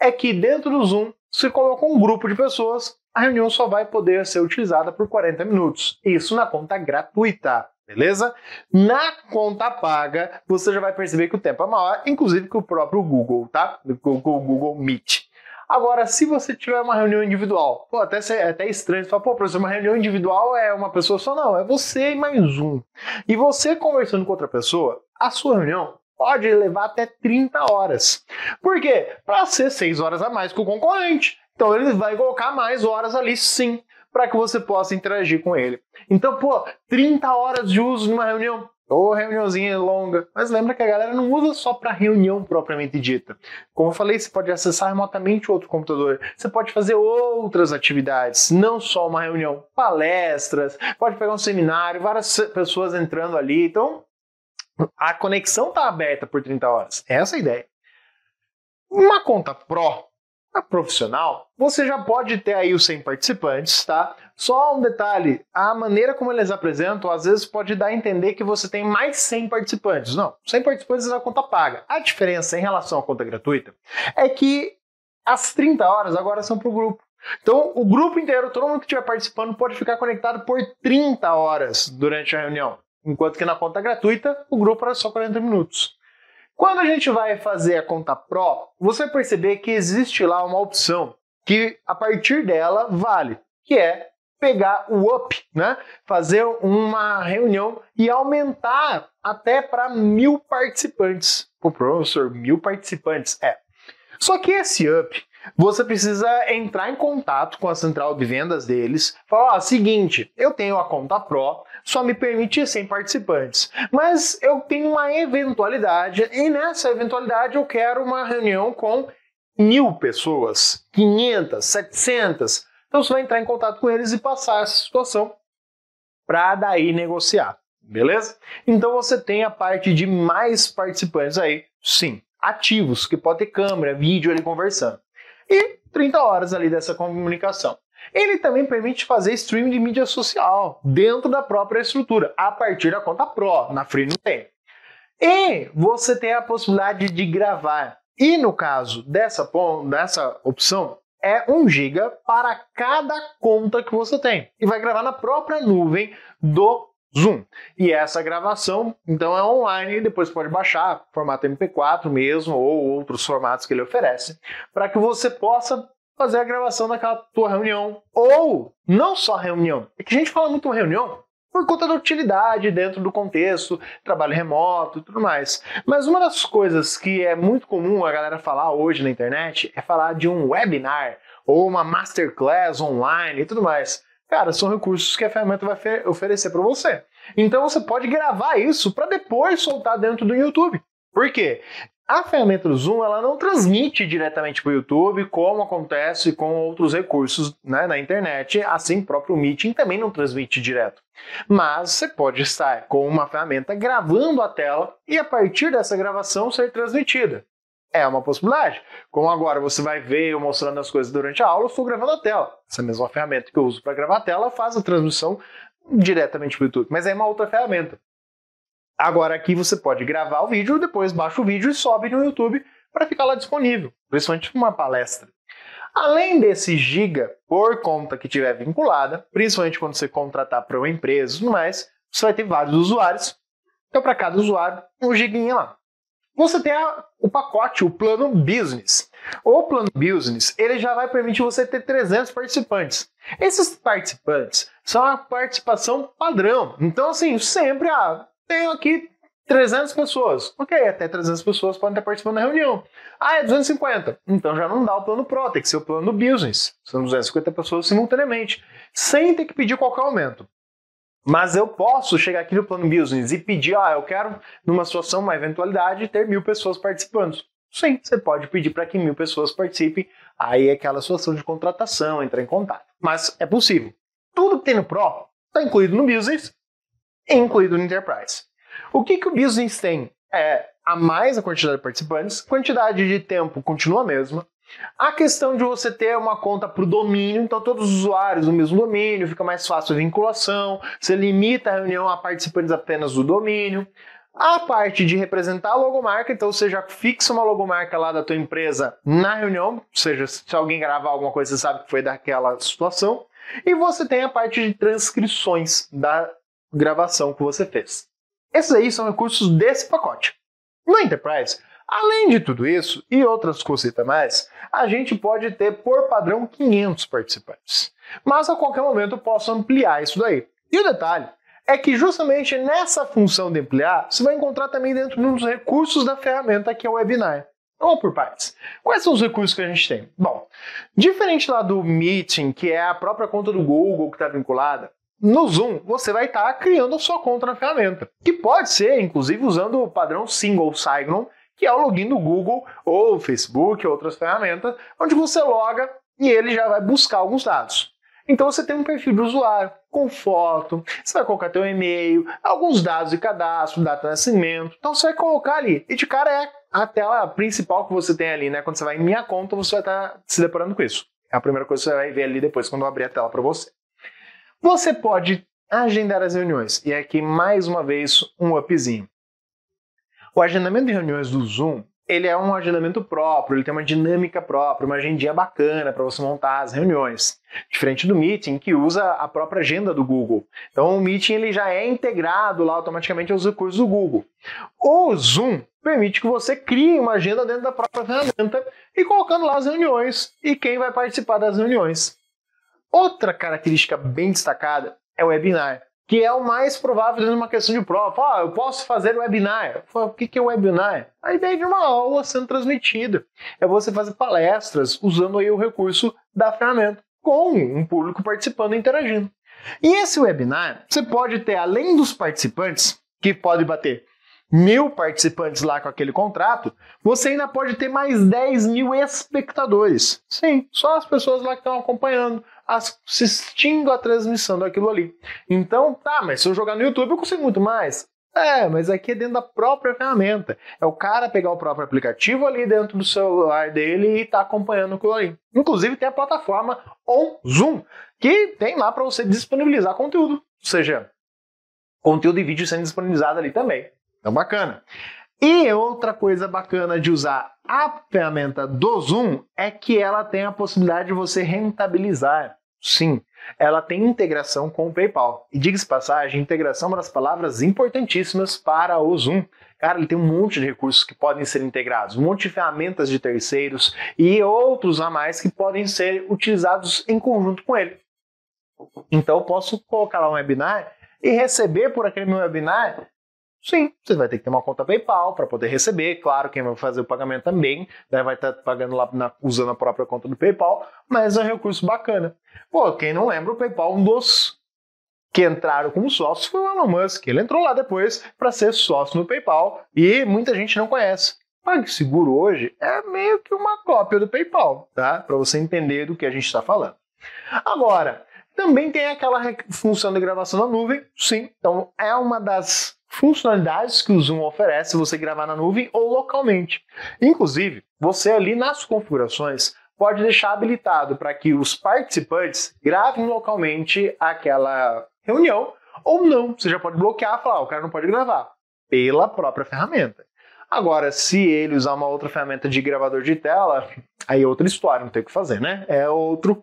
É que dentro do Zoom se coloca um grupo de pessoas, a reunião só vai poder ser utilizada por 40 minutos. Isso na conta gratuita. Beleza? Na conta paga, você já vai perceber que o tempo é maior, inclusive que o próprio Google, tá? O Google Meet. Agora, se você tiver uma reunião individual, pô, até, é até estranho, você fala, pô, professor, uma reunião individual é uma pessoa só, não, é você e mais um. E você conversando com outra pessoa, a sua reunião pode levar até 30 horas. Por quê? Para ser 6 horas a mais que o concorrente. Então ele vai colocar mais horas ali, sim para que você possa interagir com ele. Então, pô, 30 horas de uso numa reunião, ou reuniãozinha longa. Mas lembra que a galera não usa só para reunião propriamente dita. Como eu falei, você pode acessar remotamente outro computador, você pode fazer outras atividades, não só uma reunião, palestras, pode pegar um seminário, várias pessoas entrando ali. Então, a conexão está aberta por 30 horas. Essa é a ideia. Uma conta Pro Tá profissional, você já pode ter aí os 100 participantes, tá? Só um detalhe, a maneira como eles apresentam, às vezes pode dar a entender que você tem mais 100 participantes. Não, 100 participantes é a conta paga. A diferença em relação à conta gratuita é que as 30 horas agora são para o grupo. Então, o grupo inteiro, todo mundo que estiver participando, pode ficar conectado por 30 horas durante a reunião. Enquanto que na conta gratuita, o grupo era só 40 minutos. Quando a gente vai fazer a conta pro, você vai perceber que existe lá uma opção que a partir dela vale, que é pegar o up, né? Fazer uma reunião e aumentar até para mil participantes. O professor, mil participantes, é. Só que esse up, você precisa entrar em contato com a central de vendas deles, falar, ó, seguinte, eu tenho a conta Pro, só me permite 100 participantes. Mas eu tenho uma eventualidade e nessa eventualidade eu quero uma reunião com mil pessoas, 500, 700. Então você vai entrar em contato com eles e passar essa situação para daí negociar, beleza? Então você tem a parte de mais participantes aí, sim, ativos, que pode ter câmera, vídeo, ele conversando. E 30 horas ali dessa comunicação. Ele também permite fazer streaming de mídia social dentro da própria estrutura, a partir da conta Pro, na Free não tem. E você tem a possibilidade de gravar. E no caso dessa, dessa opção, é 1 GB para cada conta que você tem. E vai gravar na própria nuvem do Zoom. E essa gravação, então, é online e depois pode baixar, formato MP4 mesmo, ou outros formatos que ele oferece, para que você possa fazer a gravação daquela tua reunião. Ou, não só reunião, é que a gente fala muito reunião por conta da utilidade dentro do contexto, trabalho remoto e tudo mais. Mas uma das coisas que é muito comum a galera falar hoje na internet é falar de um webinar ou uma masterclass online e tudo mais. Cara, são recursos que a ferramenta vai oferecer para você. Então você pode gravar isso para depois soltar dentro do YouTube. Por quê? A ferramenta do Zoom ela não transmite diretamente para o YouTube, como acontece com outros recursos né, na internet, assim próprio Meeting também não transmite direto. Mas você pode estar com uma ferramenta gravando a tela e a partir dessa gravação ser transmitida. É uma possibilidade. Como agora você vai ver eu mostrando as coisas durante a aula, eu estou gravando a tela. Essa mesma ferramenta que eu uso para gravar a tela faz a transmissão diretamente para o YouTube, mas é uma outra ferramenta. Agora aqui você pode gravar o vídeo, depois baixa o vídeo e sobe no YouTube para ficar lá disponível, principalmente para uma palestra. Além desse giga por conta que tiver vinculada, principalmente quando você contratar para uma empresa e tudo mais, você vai ter vários usuários. Então, para cada usuário, um giguinha lá. Você tem a, o pacote, o plano business. O plano business, ele já vai permitir você ter 300 participantes. Esses participantes são a participação padrão. Então, assim, sempre, ah, tenho aqui 300 pessoas. Ok, até 300 pessoas podem estar participando da reunião. Ah, é 250. Então já não dá o plano Pro, tem que ser o plano Business. São 250 pessoas simultaneamente, sem ter que pedir qualquer aumento. Mas eu posso chegar aqui no plano Business e pedir, ah, eu quero, numa situação, uma eventualidade, ter mil pessoas participando. Sim, você pode pedir para que mil pessoas participem, aí é aquela situação de contratação, entrar em contato. Mas é possível. Tudo que tem no Pro está incluído no Business incluído no Enterprise. O que, que o business tem? É a mais a quantidade de participantes, quantidade de tempo continua a mesma. A questão de você ter uma conta para o domínio, então todos os usuários do mesmo domínio, fica mais fácil a vinculação, você limita a reunião a participantes apenas do domínio. A parte de representar a logomarca, então você já fixa uma logomarca lá da tua empresa na reunião, ou seja, se alguém gravar alguma coisa, você sabe que foi daquela situação. E você tem a parte de transcrições da gravação que você fez. Esses aí são recursos desse pacote. No Enterprise, além de tudo isso e outras cositas mais, a gente pode ter por padrão 500 participantes. Mas a qualquer momento eu posso ampliar isso daí. E o detalhe é que justamente nessa função de ampliar, você vai encontrar também dentro de um dos recursos da ferramenta que é o webinar. Vamos então, por partes. Quais são os recursos que a gente tem? Bom, diferente lá do Meeting, que é a própria conta do Google que está vinculada, no Zoom, você vai estar tá criando a sua conta na ferramenta, que pode ser, inclusive, usando o padrão single sign-on, que é o login do Google ou Facebook ou outras ferramentas, onde você loga e ele já vai buscar alguns dados. Então você tem um perfil de usuário com foto, você vai colocar teu e-mail, alguns dados de cadastro, data de nascimento. Então você vai colocar ali. E de cara é a tela principal que você tem ali, né? Quando você vai em minha conta, você vai estar tá se deparando com isso. É a primeira coisa que você vai ver ali depois quando eu abrir a tela para você. Você pode agendar as reuniões. E aqui, mais uma vez, um upzinho. O agendamento de reuniões do Zoom, ele é um agendamento próprio, ele tem uma dinâmica própria, uma agendinha bacana para você montar as reuniões. Diferente do Meeting, que usa a própria agenda do Google. Então, o Meeting ele já é integrado lá automaticamente aos recursos do Google. O Zoom permite que você crie uma agenda dentro da própria ferramenta e colocando lá as reuniões e quem vai participar das reuniões. Outra característica bem destacada é o webinar, que é o mais provável dentro de uma questão de prova. Ah, eu posso fazer webinar. Falo, o que é webinar? A ideia de uma aula sendo transmitida. É você fazer palestras usando aí o recurso da ferramenta, com um público participando e interagindo. E esse webinar, você pode ter, além dos participantes, que pode bater mil participantes lá com aquele contrato, você ainda pode ter mais 10 mil espectadores. Sim, só as pessoas lá que estão acompanhando, assistindo a transmissão daquilo ali. Então, tá, mas se eu jogar no YouTube eu consigo muito mais. É, mas aqui é dentro da própria ferramenta. É o cara pegar o próprio aplicativo ali dentro do celular dele e tá acompanhando aquilo ali. Inclusive tem a plataforma On Zoom, que tem lá para você disponibilizar conteúdo. Ou seja, conteúdo e vídeo sendo disponibilizado ali também. Então, bacana. E outra coisa bacana de usar a ferramenta do Zoom é que ela tem a possibilidade de você rentabilizar. Sim, ela tem integração com o PayPal. E diga-se passagem, integração é uma das palavras importantíssimas para o Zoom. Cara, ele tem um monte de recursos que podem ser integrados, um monte de ferramentas de terceiros e outros a mais que podem ser utilizados em conjunto com ele. Então, eu posso colocar lá um webinar e receber por aquele meu webinar Sim, você vai ter que ter uma conta PayPal para poder receber, claro, quem vai fazer o pagamento também, né, vai estar tá pagando lá na, usando a própria conta do PayPal, mas é um recurso bacana. Pô, quem não lembra, o PayPal, um dos que entraram como sócios foi o Elon Musk. Ele entrou lá depois para ser sócio no PayPal e muita gente não conhece. PagSeguro hoje é meio que uma cópia do PayPal, tá? Para você entender do que a gente está falando. Agora, também tem aquela função de gravação na nuvem, sim. Então é uma das funcionalidades que o Zoom oferece você gravar na nuvem ou localmente. Inclusive, você ali nas configurações pode deixar habilitado para que os participantes gravem localmente aquela reunião ou não. Você já pode bloquear e falar, o cara não pode gravar, pela própria ferramenta. Agora, se ele usar uma outra ferramenta de gravador de tela, aí é outra história, não tem o que fazer, né? É outro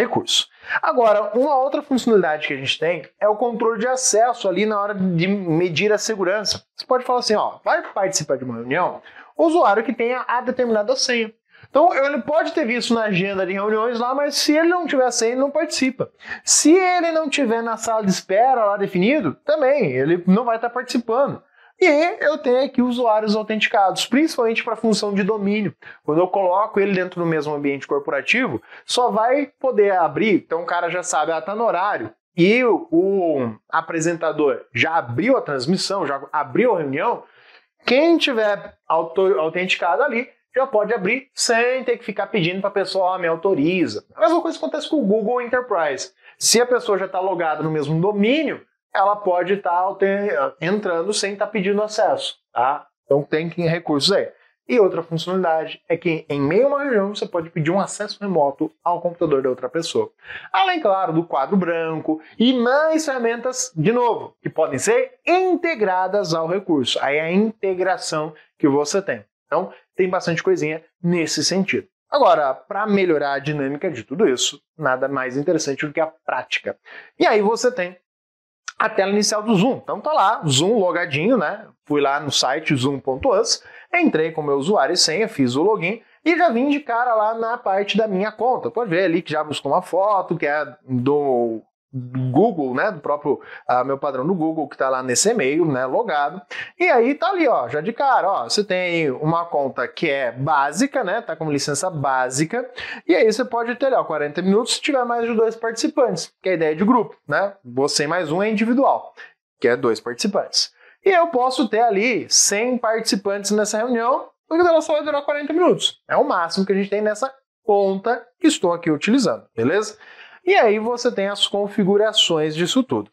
recurso. Agora, uma outra funcionalidade que a gente tem é o controle de acesso ali na hora de medir a segurança. Você pode falar assim, ó, vai participar de uma reunião, o usuário que tenha a determinada senha. Então, ele pode ter visto na agenda de reuniões lá, mas se ele não tiver senha, ele não participa. Se ele não tiver na sala de espera lá definido, também, ele não vai estar participando. E eu tenho aqui usuários autenticados, principalmente para a função de domínio. Quando eu coloco ele dentro do mesmo ambiente corporativo, só vai poder abrir, então o cara já sabe, está ah, no horário. E o, apresentador já abriu a transmissão, já abriu a reunião. Quem tiver auto, autenticado ali já pode abrir sem ter que ficar pedindo para a pessoa, ah, me autoriza. A mesma coisa acontece com o Google Enterprise. Se a pessoa já está logada no mesmo domínio, ela pode estar tá entrando sem estar tá pedindo acesso, tá? Então tem que recursos aí. E outra funcionalidade é que em meio a uma região você pode pedir um acesso remoto ao computador da outra pessoa. Além, claro, do quadro branco e mais ferramentas, de novo, que podem ser integradas ao recurso. Aí é a integração que você tem. Então, tem bastante coisinha nesse sentido. Agora, para melhorar a dinâmica de tudo isso, nada mais interessante do que a prática. E aí você tem a tela inicial do Zoom. Então tá lá, Zoom logadinho, né? Fui lá no site zoom.us, entrei com meu usuário e senha, fiz o login e já vim de cara lá na parte da minha conta. Pode ver ali que já buscou uma foto, que é do do Google, né, do próprio uh, meu padrão do Google que está lá nesse e-mail, né, logado. E aí tá ali, ó, já de cara, ó, você tem uma conta que é básica, né, tá com licença básica. E aí você pode ter, ó, 40 minutos se tiver mais de dois participantes, que é a ideia de grupo, né? Você mais um é individual, que é dois participantes. E eu posso ter ali 100 participantes nessa reunião, porque ela só vai durar 40 minutos. É o máximo que a gente tem nessa conta que estou aqui utilizando, beleza? E aí você tem as configurações disso tudo.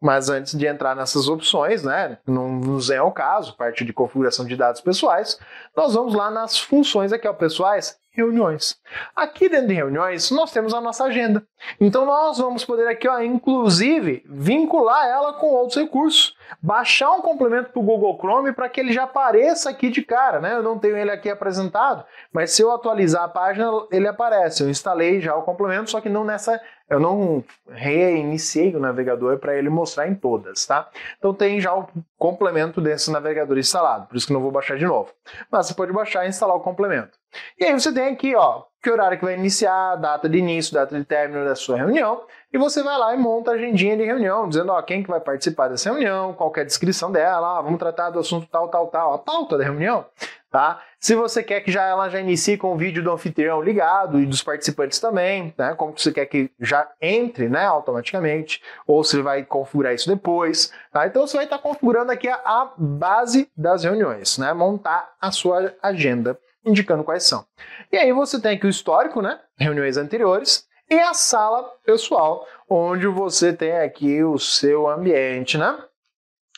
Mas antes de entrar nessas opções, né, não nos é o caso, parte de configuração de dados pessoais, nós vamos lá nas funções aqui, ó, pessoais reuniões. Aqui dentro de reuniões, nós temos a nossa agenda. Então, nós vamos poder aqui, ó, inclusive, vincular ela com outros recursos. Baixar um complemento para o Google Chrome para que ele já apareça aqui de cara. Né? Eu não tenho ele aqui apresentado, mas se eu atualizar a página, ele aparece. Eu instalei já o complemento, só que não nessa... Eu não reiniciei o navegador para ele mostrar em todas, tá? Então tem já o complemento desse navegador instalado, por isso que não vou baixar de novo. Mas você pode baixar e instalar o complemento. E aí você tem aqui, ó, que horário que vai iniciar, data de início, data de término da sua reunião, e você vai lá e monta a agendinha de reunião, dizendo, ó, quem que vai participar dessa reunião, qual é a descrição dela, ó, ah, vamos tratar do assunto tal, tal, tal, a pauta da reunião, tá? Se você quer que já ela já inicie com o vídeo do anfitrião ligado e dos participantes também, né? Como que você quer que já entre, né, automaticamente, ou se vai configurar isso depois, tá? Então você vai estar tá configurando aqui a, a base das reuniões, né? Montar a sua agenda indicando quais são. E aí você tem aqui o histórico, né? Reuniões anteriores, e a sala pessoal, onde você tem aqui o seu ambiente, né?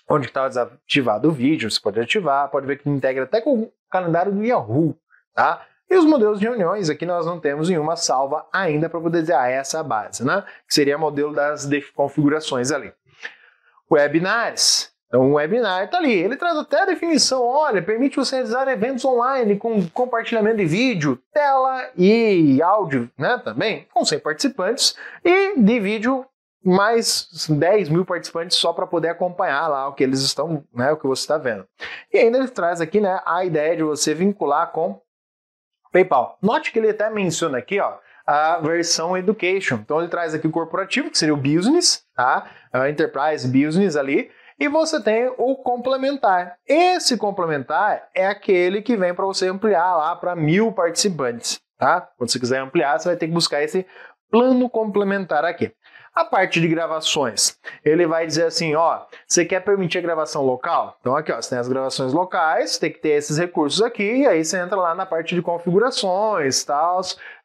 Onde está desativado o vídeo, você pode ativar, pode ver que integra até com o calendário do Yahoo, tá? E os modelos de reuniões, aqui nós não temos nenhuma salva ainda para poder dizer, ah, essa é a base, né? Que seria o modelo das configurações ali. Webinars, então, o webinar está ali. Ele traz até a definição: olha, permite você realizar eventos online com compartilhamento de vídeo, tela e áudio, né? Também, com 100 participantes, e de vídeo mais 10 mil participantes só para poder acompanhar lá o que eles estão, né? O que você está vendo. E ainda ele traz aqui, né? A ideia de você vincular com PayPal. Note que ele até menciona aqui, ó a versão Education. Então ele traz aqui o corporativo, que seria o business, tá? A Enterprise Business ali, e você tem o complementar. Esse complementar é aquele que vem para você ampliar lá para mil participantes. Tá? Quando você quiser ampliar, você vai ter que buscar esse plano complementar aqui. A parte de gravações, ele vai dizer assim, ó, você quer permitir a gravação local? Então aqui, ó, você tem as gravações locais, tem que ter esses recursos aqui, e aí você entra lá na parte de configurações, tal,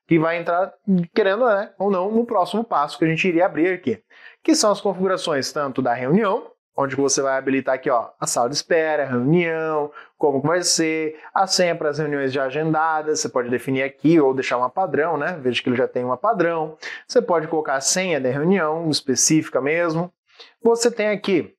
que vai entrar, querendo né, ou não, no próximo passo que a gente iria abrir aqui, que são as configurações tanto da reunião, onde você vai habilitar aqui, ó, a sala de espera, a reunião, como vai ser, a senha para as reuniões já agendadas, você pode definir aqui ou deixar uma padrão, né? Veja que ele já tem uma padrão. Você pode colocar a senha da reunião específica mesmo. Você tem aqui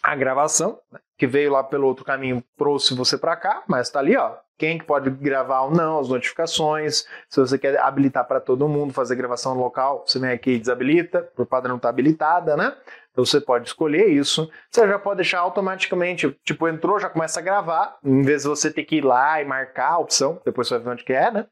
a gravação, né? que veio lá pelo outro caminho, trouxe você para cá, mas está ali, ó. Quem que pode gravar ou não, as notificações. Se você quer habilitar para todo mundo, fazer gravação local, você vem aqui e desabilita, por padrão está habilitada, né? Então você pode escolher isso. Você já pode deixar automaticamente, tipo, entrou, já começa a gravar, em vez de você ter que ir lá e marcar a opção, depois você vai ver onde que é, né?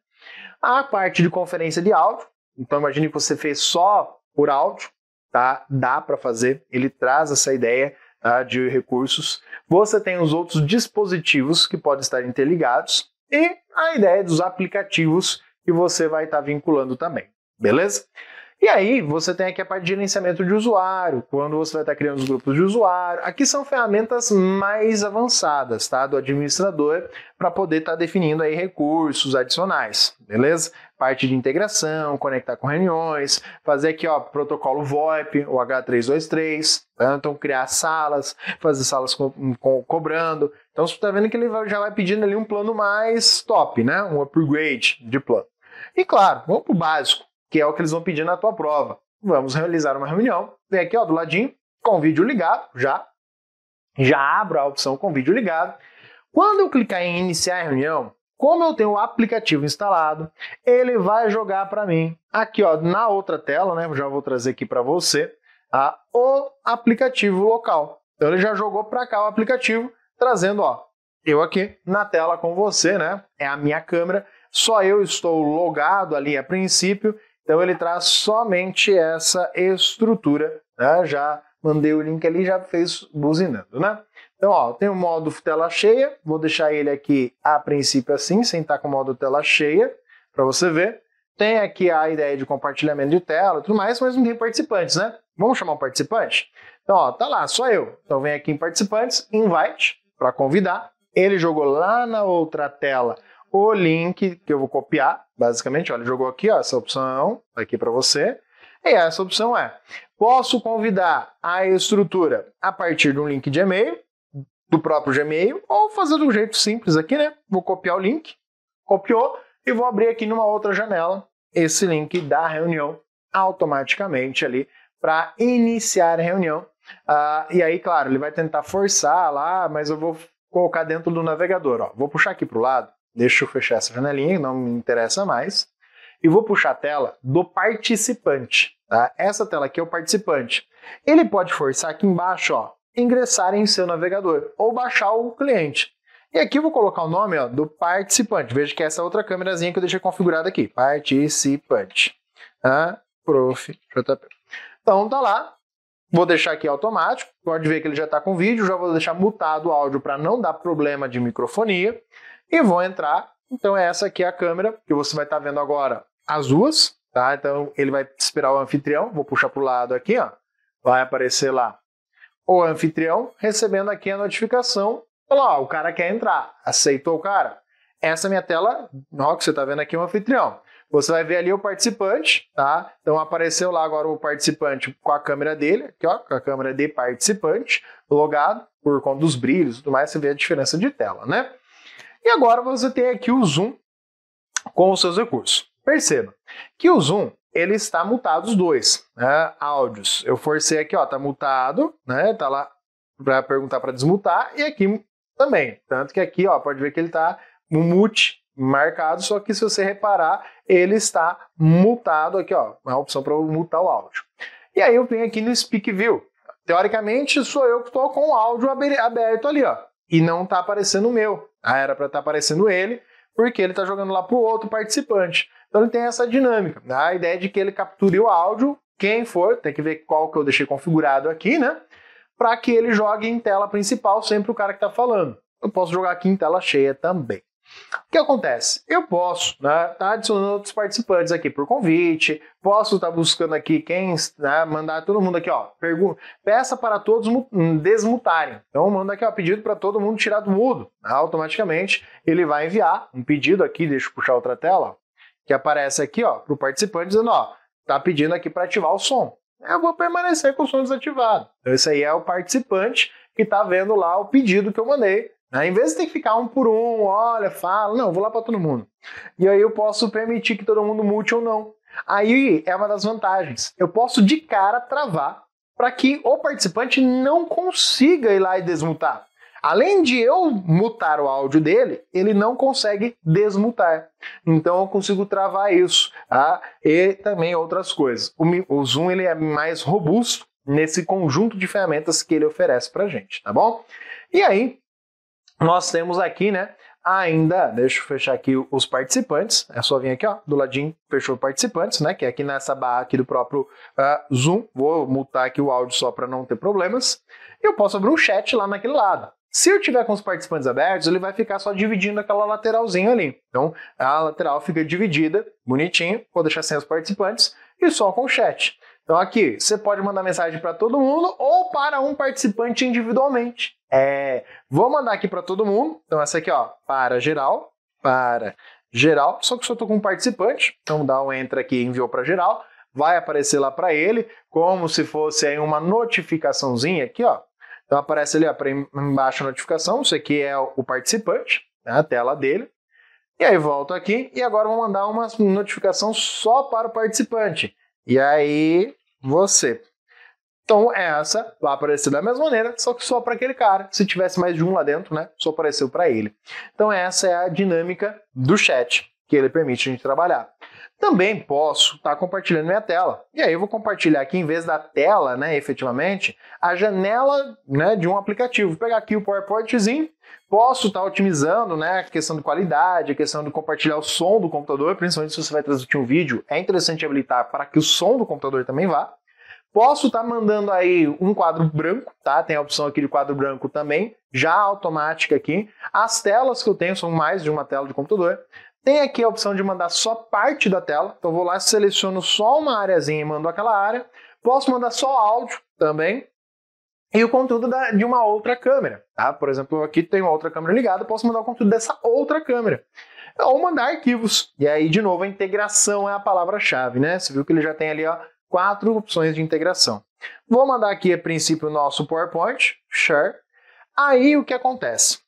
A parte de conferência de áudio. Então imagine que você fez só por áudio, tá? Dá para fazer. Ele traz essa ideia tá? de recursos. Você tem os outros dispositivos que podem estar interligados e a ideia dos aplicativos que você vai estar vinculando também. Beleza? E aí você tem aqui a parte de gerenciamento de usuário, quando você vai estar criando os grupos de usuário. Aqui são ferramentas mais avançadas, tá? Do administrador para poder estar tá definindo aí recursos adicionais, beleza? Parte de integração, conectar com reuniões, fazer aqui ó, protocolo VoIP, o H323, tá? então criar salas, fazer salas co co cobrando. Então você está vendo que ele já vai pedindo ali um plano mais top, né? Um upgrade de plano. E claro, vamos para o básico que é o que eles vão pedir na tua prova. Vamos realizar uma reunião. Vem aqui ó, do ladinho, com vídeo ligado, já. Já abro a opção com vídeo ligado. Quando eu clicar em iniciar a reunião, como eu tenho o aplicativo instalado, ele vai jogar para mim aqui ó, na outra tela, né? Já vou trazer aqui para você a, o aplicativo local. Então ele já jogou para cá o aplicativo, trazendo ó, eu aqui na tela com você, né? É a minha câmera, só eu estou logado ali a princípio então ele traz somente essa estrutura, né? já mandei o link ali, já fez buzinando, né? Então, ó, tem o modo tela cheia, vou deixar ele aqui a princípio assim, sem estar tá com o modo tela cheia, para você ver. Tem aqui a ideia de compartilhamento de tela e tudo mais, mas não tem participantes, né? Vamos chamar um participante? Então, ó, tá lá, só eu. Então vem aqui em participantes, invite, para convidar. Ele jogou lá na outra tela o link que eu vou copiar, Basicamente, olha, jogou aqui, ó, essa opção aqui para você. E essa opção é: posso convidar a estrutura a partir de um link de e-mail, do próprio Gmail, ou fazer do jeito simples aqui, né? Vou copiar o link, copiou, e vou abrir aqui numa outra janela esse link da reunião automaticamente ali para iniciar a reunião. Ah, e aí, claro, ele vai tentar forçar lá, mas eu vou colocar dentro do navegador. Ó. Vou puxar aqui para o lado, Deixa eu fechar essa janelinha, não me interessa mais. E vou puxar a tela do participante. Tá? Essa tela aqui é o participante. Ele pode forçar aqui embaixo, ó, ingressar em seu navegador ou baixar o cliente. E aqui eu vou colocar o nome ó, do participante. Veja que é essa outra câmerazinha que eu deixei configurada aqui. Participante. Ah, prof. JP. Então tá lá. Vou deixar aqui automático. Pode ver que ele já está com vídeo. Já vou deixar mutado o áudio para não dar problema de microfonia e vão entrar. Então essa aqui é a câmera que você vai estar tá vendo agora as duas, tá? Então ele vai esperar o anfitrião, vou puxar para o lado aqui, ó. Vai aparecer lá o anfitrião recebendo aqui a notificação. Olha lá, o cara quer entrar, aceitou o cara. Essa é minha tela, ó, que você está vendo aqui o anfitrião. Você vai ver ali o participante, tá? Então apareceu lá agora o participante com a câmera dele, aqui ó, com a câmera de participante, logado por conta dos brilhos e tudo mais, você vê a diferença de tela, né? E agora você tem aqui o zoom com os seus recursos. Perceba que o zoom ele está mutado os dois, né? áudios. Eu forcei aqui, ó, tá mutado, né? Tá lá para perguntar para desmutar e aqui também. Tanto que aqui, ó, pode ver que ele tá no mute marcado, só que se você reparar, ele está mutado aqui, ó, é a opção para mutar o áudio. E aí eu venho aqui no Speak View. Teoricamente, sou eu que estou com o áudio aberto ali, ó, e não está aparecendo o meu. Ah, era para estar tá aparecendo ele, porque ele está jogando lá para o outro participante. Então ele tem essa dinâmica. Né? A ideia é de que ele capture o áudio, quem for, tem que ver qual que eu deixei configurado aqui, né? Para que ele jogue em tela principal sempre o cara que está falando. Eu posso jogar aqui em tela cheia também. O que acontece? Eu posso né, tá adicionando outros participantes aqui por convite, posso estar tá buscando aqui quem né, mandar todo mundo aqui, ó, pergunta, peça para todos desmutarem. Então manda aqui, ó, pedido para todo mundo tirar do mudo. Né, automaticamente ele vai enviar um pedido aqui, deixa eu puxar outra tela, que aparece aqui, ó, para o participante dizendo, ó, tá pedindo aqui para ativar o som. Eu vou permanecer com o som desativado. Então esse aí é o participante que está vendo lá o pedido que eu mandei né? Em vez de ter que ficar um por um, olha, fala, não, vou lá para todo mundo. E aí eu posso permitir que todo mundo mute ou não. Aí é uma das vantagens. Eu posso de cara travar para que o participante não consiga ir lá e desmutar. Além de eu mutar o áudio dele, ele não consegue desmutar. Então eu consigo travar isso, tá? E também outras coisas. O, Zoom ele é mais robusto nesse conjunto de ferramentas que ele oferece para gente, tá bom? E aí nós temos aqui, né? Ainda, deixa eu fechar aqui os participantes. É só vir aqui, ó, do ladinho, fechou participantes, né? Que é aqui nessa barra aqui do próprio uh, Zoom. Vou mutar aqui o áudio só para não ter problemas. Eu posso abrir o um chat lá naquele lado. Se eu tiver com os participantes abertos, ele vai ficar só dividindo aquela lateralzinha ali. Então, a lateral fica dividida, bonitinho. Vou deixar sem os participantes e só com o chat. Então, aqui, você pode mandar mensagem para todo mundo ou para um participante individualmente. É, vou mandar aqui para todo mundo. Então, essa aqui, ó, para geral, para geral. Só que só estou com um participante. Então, dá um entra aqui enviou para geral. Vai aparecer lá para ele, como se fosse aí uma notificaçãozinha aqui, ó. Então, aparece ali ó, embaixo a notificação. Isso aqui é o participante, né, a tela dele. E aí, volto aqui e agora vou mandar uma notificação só para o participante. E aí, você. Então, essa vai aparecer da mesma maneira, só que só para aquele cara. Se tivesse mais de um lá dentro, né? Só apareceu para ele. Então, essa é a dinâmica do chat que ele permite a gente trabalhar. Também posso estar tá compartilhando minha tela. E aí eu vou compartilhar aqui, em vez da tela, né, efetivamente, a janela né, de um aplicativo. Vou pegar aqui o PowerPointzinho, posso estar tá otimizando né, a questão de qualidade, a questão de compartilhar o som do computador, principalmente se você vai transmitir um vídeo, é interessante habilitar para que o som do computador também vá. Posso estar tá mandando aí um quadro branco, tá? Tem a opção aqui de quadro branco também, já automática aqui. As telas que eu tenho são mais de uma tela de computador. Tem aqui a opção de mandar só parte da tela. Então vou lá, seleciono só uma areazinha e mando aquela área. Posso mandar só áudio também. E o conteúdo da, de uma outra câmera. Tá? Por exemplo, aqui tem outra câmera ligada, posso mandar o conteúdo dessa outra câmera. Ou mandar arquivos. E aí, de novo, a integração é a palavra-chave, né? Você viu que ele já tem ali ó, quatro opções de integração. Vou mandar aqui a princípio o nosso PowerPoint, share. Aí o que acontece?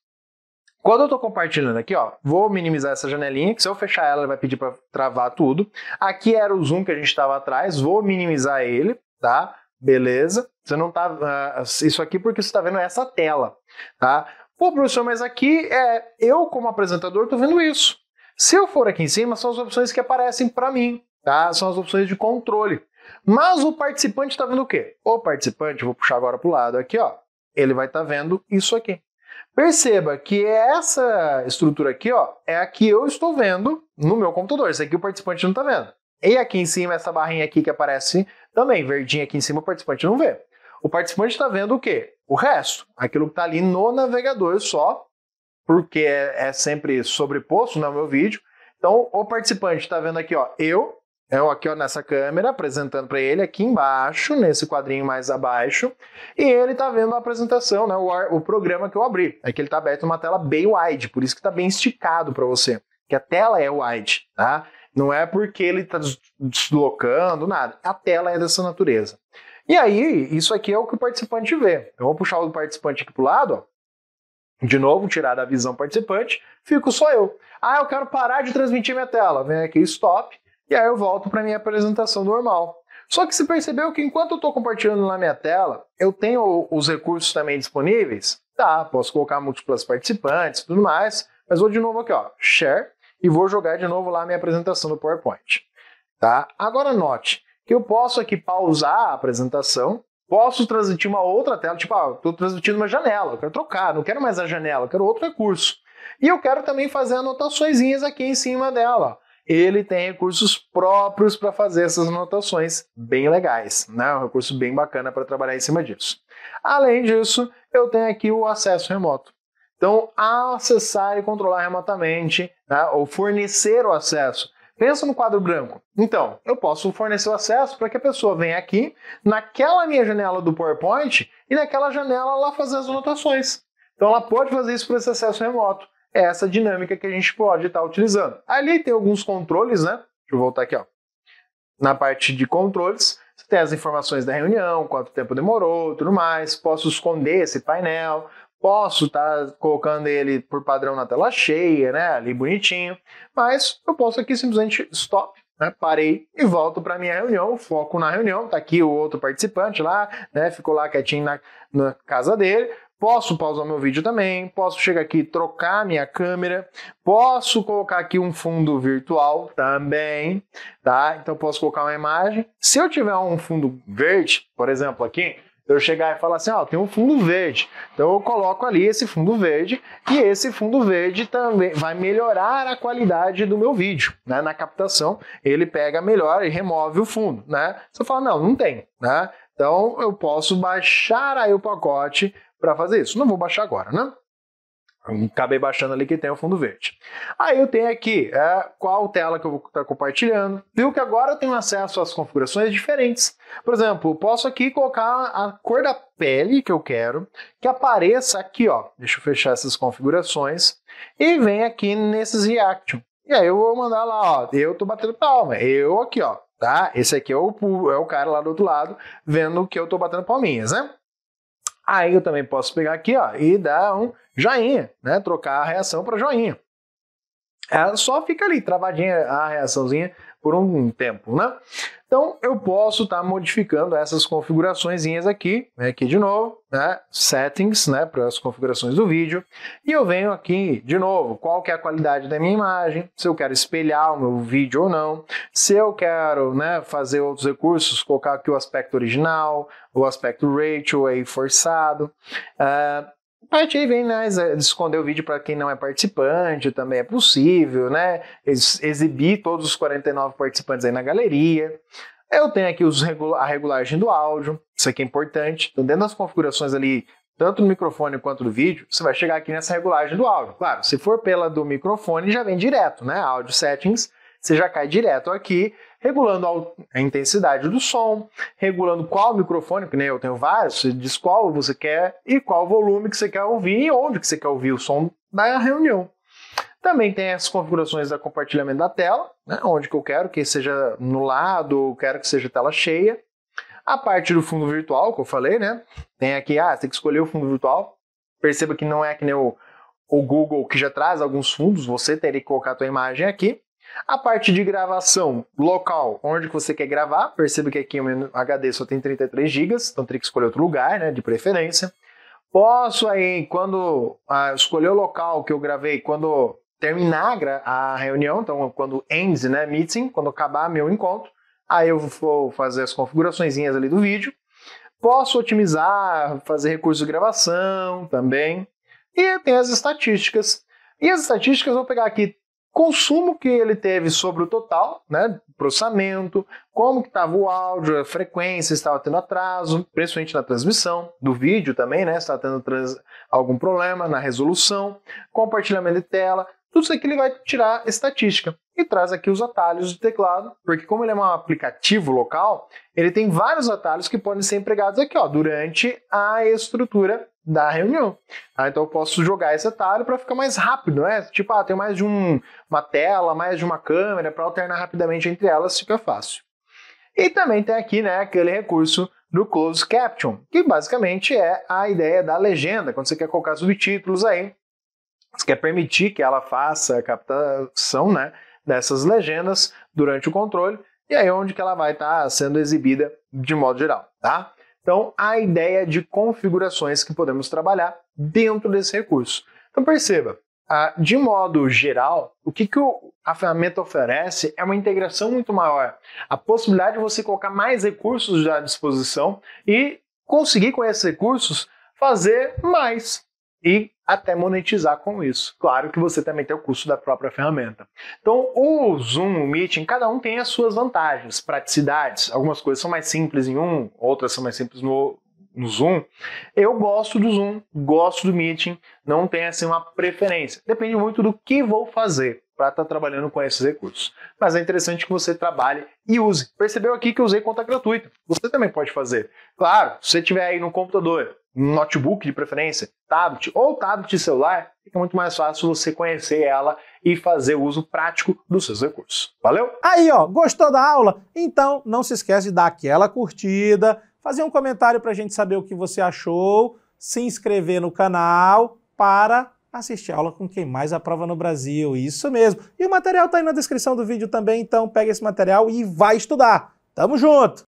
Quando eu estou compartilhando aqui, ó, vou minimizar essa janelinha, que se eu fechar ela, vai pedir para travar tudo. Aqui era o zoom que a gente estava atrás, vou minimizar ele, tá? Beleza. Você não tá. Uh, isso aqui porque você está vendo essa tela, tá? Pô, professor, mas aqui é eu, como apresentador, estou vendo isso. Se eu for aqui em cima, são as opções que aparecem para mim, tá? São as opções de controle. Mas o participante está vendo o quê? O participante, vou puxar agora para o lado aqui, ó, ele vai estar tá vendo isso aqui. Perceba que essa estrutura aqui ó, é a que eu estou vendo no meu computador. Isso aqui o participante não está vendo. E aqui em cima, essa barrinha aqui que aparece também, verdinha aqui em cima, o participante não vê. O participante está vendo o quê? O resto, aquilo que está ali no navegador só, porque é, é sempre sobreposto no né, meu vídeo. Então, o participante está vendo aqui, ó, eu, eu aqui ó, nessa câmera, apresentando para ele aqui embaixo, nesse quadrinho mais abaixo, e ele está vendo a apresentação, né, o, o, programa que eu abri. É que ele está aberto uma tela bem wide, por isso que está bem esticado para você, que a tela é wide, tá? Não é porque ele está deslocando, nada. A tela é dessa natureza. E aí, isso aqui é o que o participante vê. eu vou puxar o participante aqui para o lado, ó. De novo, tirar da visão participante, fico só eu. Ah, eu quero parar de transmitir minha tela. Vem aqui, stop. E aí eu volto para minha apresentação normal. Só que você percebeu que enquanto eu estou compartilhando na minha tela, eu tenho os recursos também disponíveis? Tá, posso colocar múltiplas participantes e tudo mais, mas vou de novo aqui, ó, share, e vou jogar de novo lá a minha apresentação do PowerPoint. Tá? Agora note que eu posso aqui pausar a apresentação, posso transmitir uma outra tela, tipo, ah, estou transmitindo uma janela, eu quero trocar, não quero mais a janela, eu quero outro recurso. E eu quero também fazer anotações aqui em cima dela ele tem recursos próprios para fazer essas anotações bem legais, né? Um recurso bem bacana para trabalhar em cima disso. Além disso, eu tenho aqui o acesso remoto. Então, acessar e controlar remotamente, né? ou fornecer o acesso. Pensa no quadro branco. Então, eu posso fornecer o acesso para que a pessoa venha aqui, naquela minha janela do PowerPoint, e naquela janela lá fazer as anotações. Então, ela pode fazer isso por esse acesso remoto é essa dinâmica que a gente pode estar tá utilizando. Ali tem alguns controles, né? Deixa eu voltar aqui, ó. Na parte de controles, você tem as informações da reunião, quanto tempo demorou, tudo mais. Posso esconder esse painel, posso estar tá colocando ele por padrão na tela cheia, né, ali bonitinho, mas eu posso aqui simplesmente stop, né, parei e volto para minha reunião, foco na reunião, tá aqui o outro participante lá, né, ficou lá quietinho na, na casa dele, Posso pausar meu vídeo também, posso chegar aqui e trocar minha câmera, posso colocar aqui um fundo virtual também, tá? Então posso colocar uma imagem. Se eu tiver um fundo verde, por exemplo, aqui, eu chegar e falar assim, ó, oh, tem um fundo verde. Então eu coloco ali esse fundo verde e esse fundo verde também vai melhorar a qualidade do meu vídeo, né? Na captação, ele pega melhor e remove o fundo, né? Você fala, não, não tem, né? Então eu posso baixar aí o pacote para fazer isso. Não vou baixar agora, né? Acabei baixando ali que tem o fundo verde. Aí eu tenho aqui é, qual tela que eu vou estar tá compartilhando. Viu que agora eu tenho acesso às configurações diferentes. Por exemplo, posso aqui colocar a cor da pele que eu quero, que apareça aqui, ó. Deixa eu fechar essas configurações. E vem aqui nesses Reaction. E aí eu vou mandar lá, ó. Eu tô batendo palma. Eu aqui, ó. Tá? Esse aqui é o, é o cara lá do outro lado, vendo que eu tô batendo palminhas, né? Aí eu também posso pegar aqui ó, e dar um joinha, né? trocar a reação para joinha. Ela é, só fica ali travadinha a reaçãozinha por um tempo, né? Então eu posso estar tá modificando essas configuraçõezinhas aqui, né, aqui de novo, né? Settings, né? Para as configurações do vídeo. E eu venho aqui de novo, qual que é a qualidade da minha imagem, se eu quero espelhar o meu vídeo ou não, se eu quero, né? Fazer outros recursos, colocar aqui o aspecto original, o aspecto ratio aí forçado. Uh, parte aí vem, né? Esconder o vídeo para quem não é participante também é possível, né? exibir todos os 49 participantes aí na galeria. Eu tenho aqui os regula a regulagem do áudio, isso aqui é importante. Então, dentro das configurações ali, tanto do microfone quanto do vídeo, você vai chegar aqui nessa regulagem do áudio. Claro, se for pela do microfone, já vem direto, né? Áudio settings, você já cai direto aqui regulando a intensidade do som, regulando qual microfone, que né, eu tenho vários, você diz qual você quer e qual volume que você quer ouvir e onde que você quer ouvir o som da reunião. Também tem as configurações da compartilhamento da tela, né, onde que eu quero que seja no lado, eu quero que seja tela cheia. A parte do fundo virtual, que eu falei, né? Tem aqui, ah, você tem que escolher o fundo virtual. Perceba que não é que nem o, o Google que já traz alguns fundos, você teria que colocar a sua imagem aqui. A parte de gravação, local, onde que você quer gravar, perceba que aqui o HD só tem 33 GB, então teria que escolher outro lugar, né, de preferência. Posso aí, quando ah, escolher o local que eu gravei, quando terminar a reunião, então quando ends, né, meeting, quando acabar meu encontro, aí eu vou fazer as configuraçõezinhas ali do vídeo. Posso otimizar, fazer recurso de gravação também. E tem as estatísticas. E as estatísticas, eu vou pegar aqui consumo que ele teve sobre o total, né, processamento, como que estava o áudio, a frequência, estava tendo atraso, principalmente na transmissão do vídeo também, né, estava tá tendo trans, algum problema na resolução, compartilhamento de tela, tudo isso aqui ele vai tirar estatística e traz aqui os atalhos de teclado, porque como ele é um aplicativo local, ele tem vários atalhos que podem ser empregados aqui, ó, durante a estrutura da reunião. Ah, então eu posso jogar esse atalho para ficar mais rápido, né? Tipo, ah, tem mais de um, uma tela, mais de uma câmera, para alternar rapidamente entre elas fica fácil. E também tem aqui, né, aquele recurso do Closed Caption, que basicamente é a ideia da legenda, quando você quer colocar subtítulos aí, você quer permitir que ela faça a captação, né? dessas legendas durante o controle e aí é onde que ela vai estar tá sendo exibida de modo geral, tá? Então, a ideia de configurações que podemos trabalhar dentro desse recurso. Então, perceba, de modo geral, o que, que a ferramenta oferece é uma integração muito maior, a possibilidade de você colocar mais recursos à disposição e conseguir, com esses recursos, fazer mais, e até monetizar com isso. Claro que você também tem o custo da própria ferramenta. Então, o Zoom, o Meeting, cada um tem as suas vantagens, praticidades. Algumas coisas são mais simples em um, outras são mais simples no, no Zoom. Eu gosto do Zoom, gosto do Meeting, não tenho assim uma preferência. Depende muito do que vou fazer para estar tá trabalhando com esses recursos. Mas é interessante que você trabalhe e use. Percebeu aqui que eu usei conta gratuita. Você também pode fazer. Claro, se você estiver aí no computador, notebook de preferência, tablet ou tablet celular, fica muito mais fácil você conhecer ela e fazer uso prático dos seus recursos. Valeu? Aí, ó, gostou da aula? Então não se esquece de dar aquela curtida, fazer um comentário para a gente saber o que você achou, se inscrever no canal para assistir aula com quem mais aprova no Brasil. Isso mesmo. E o material está aí na descrição do vídeo também, então pega esse material e vai estudar. Tamo junto!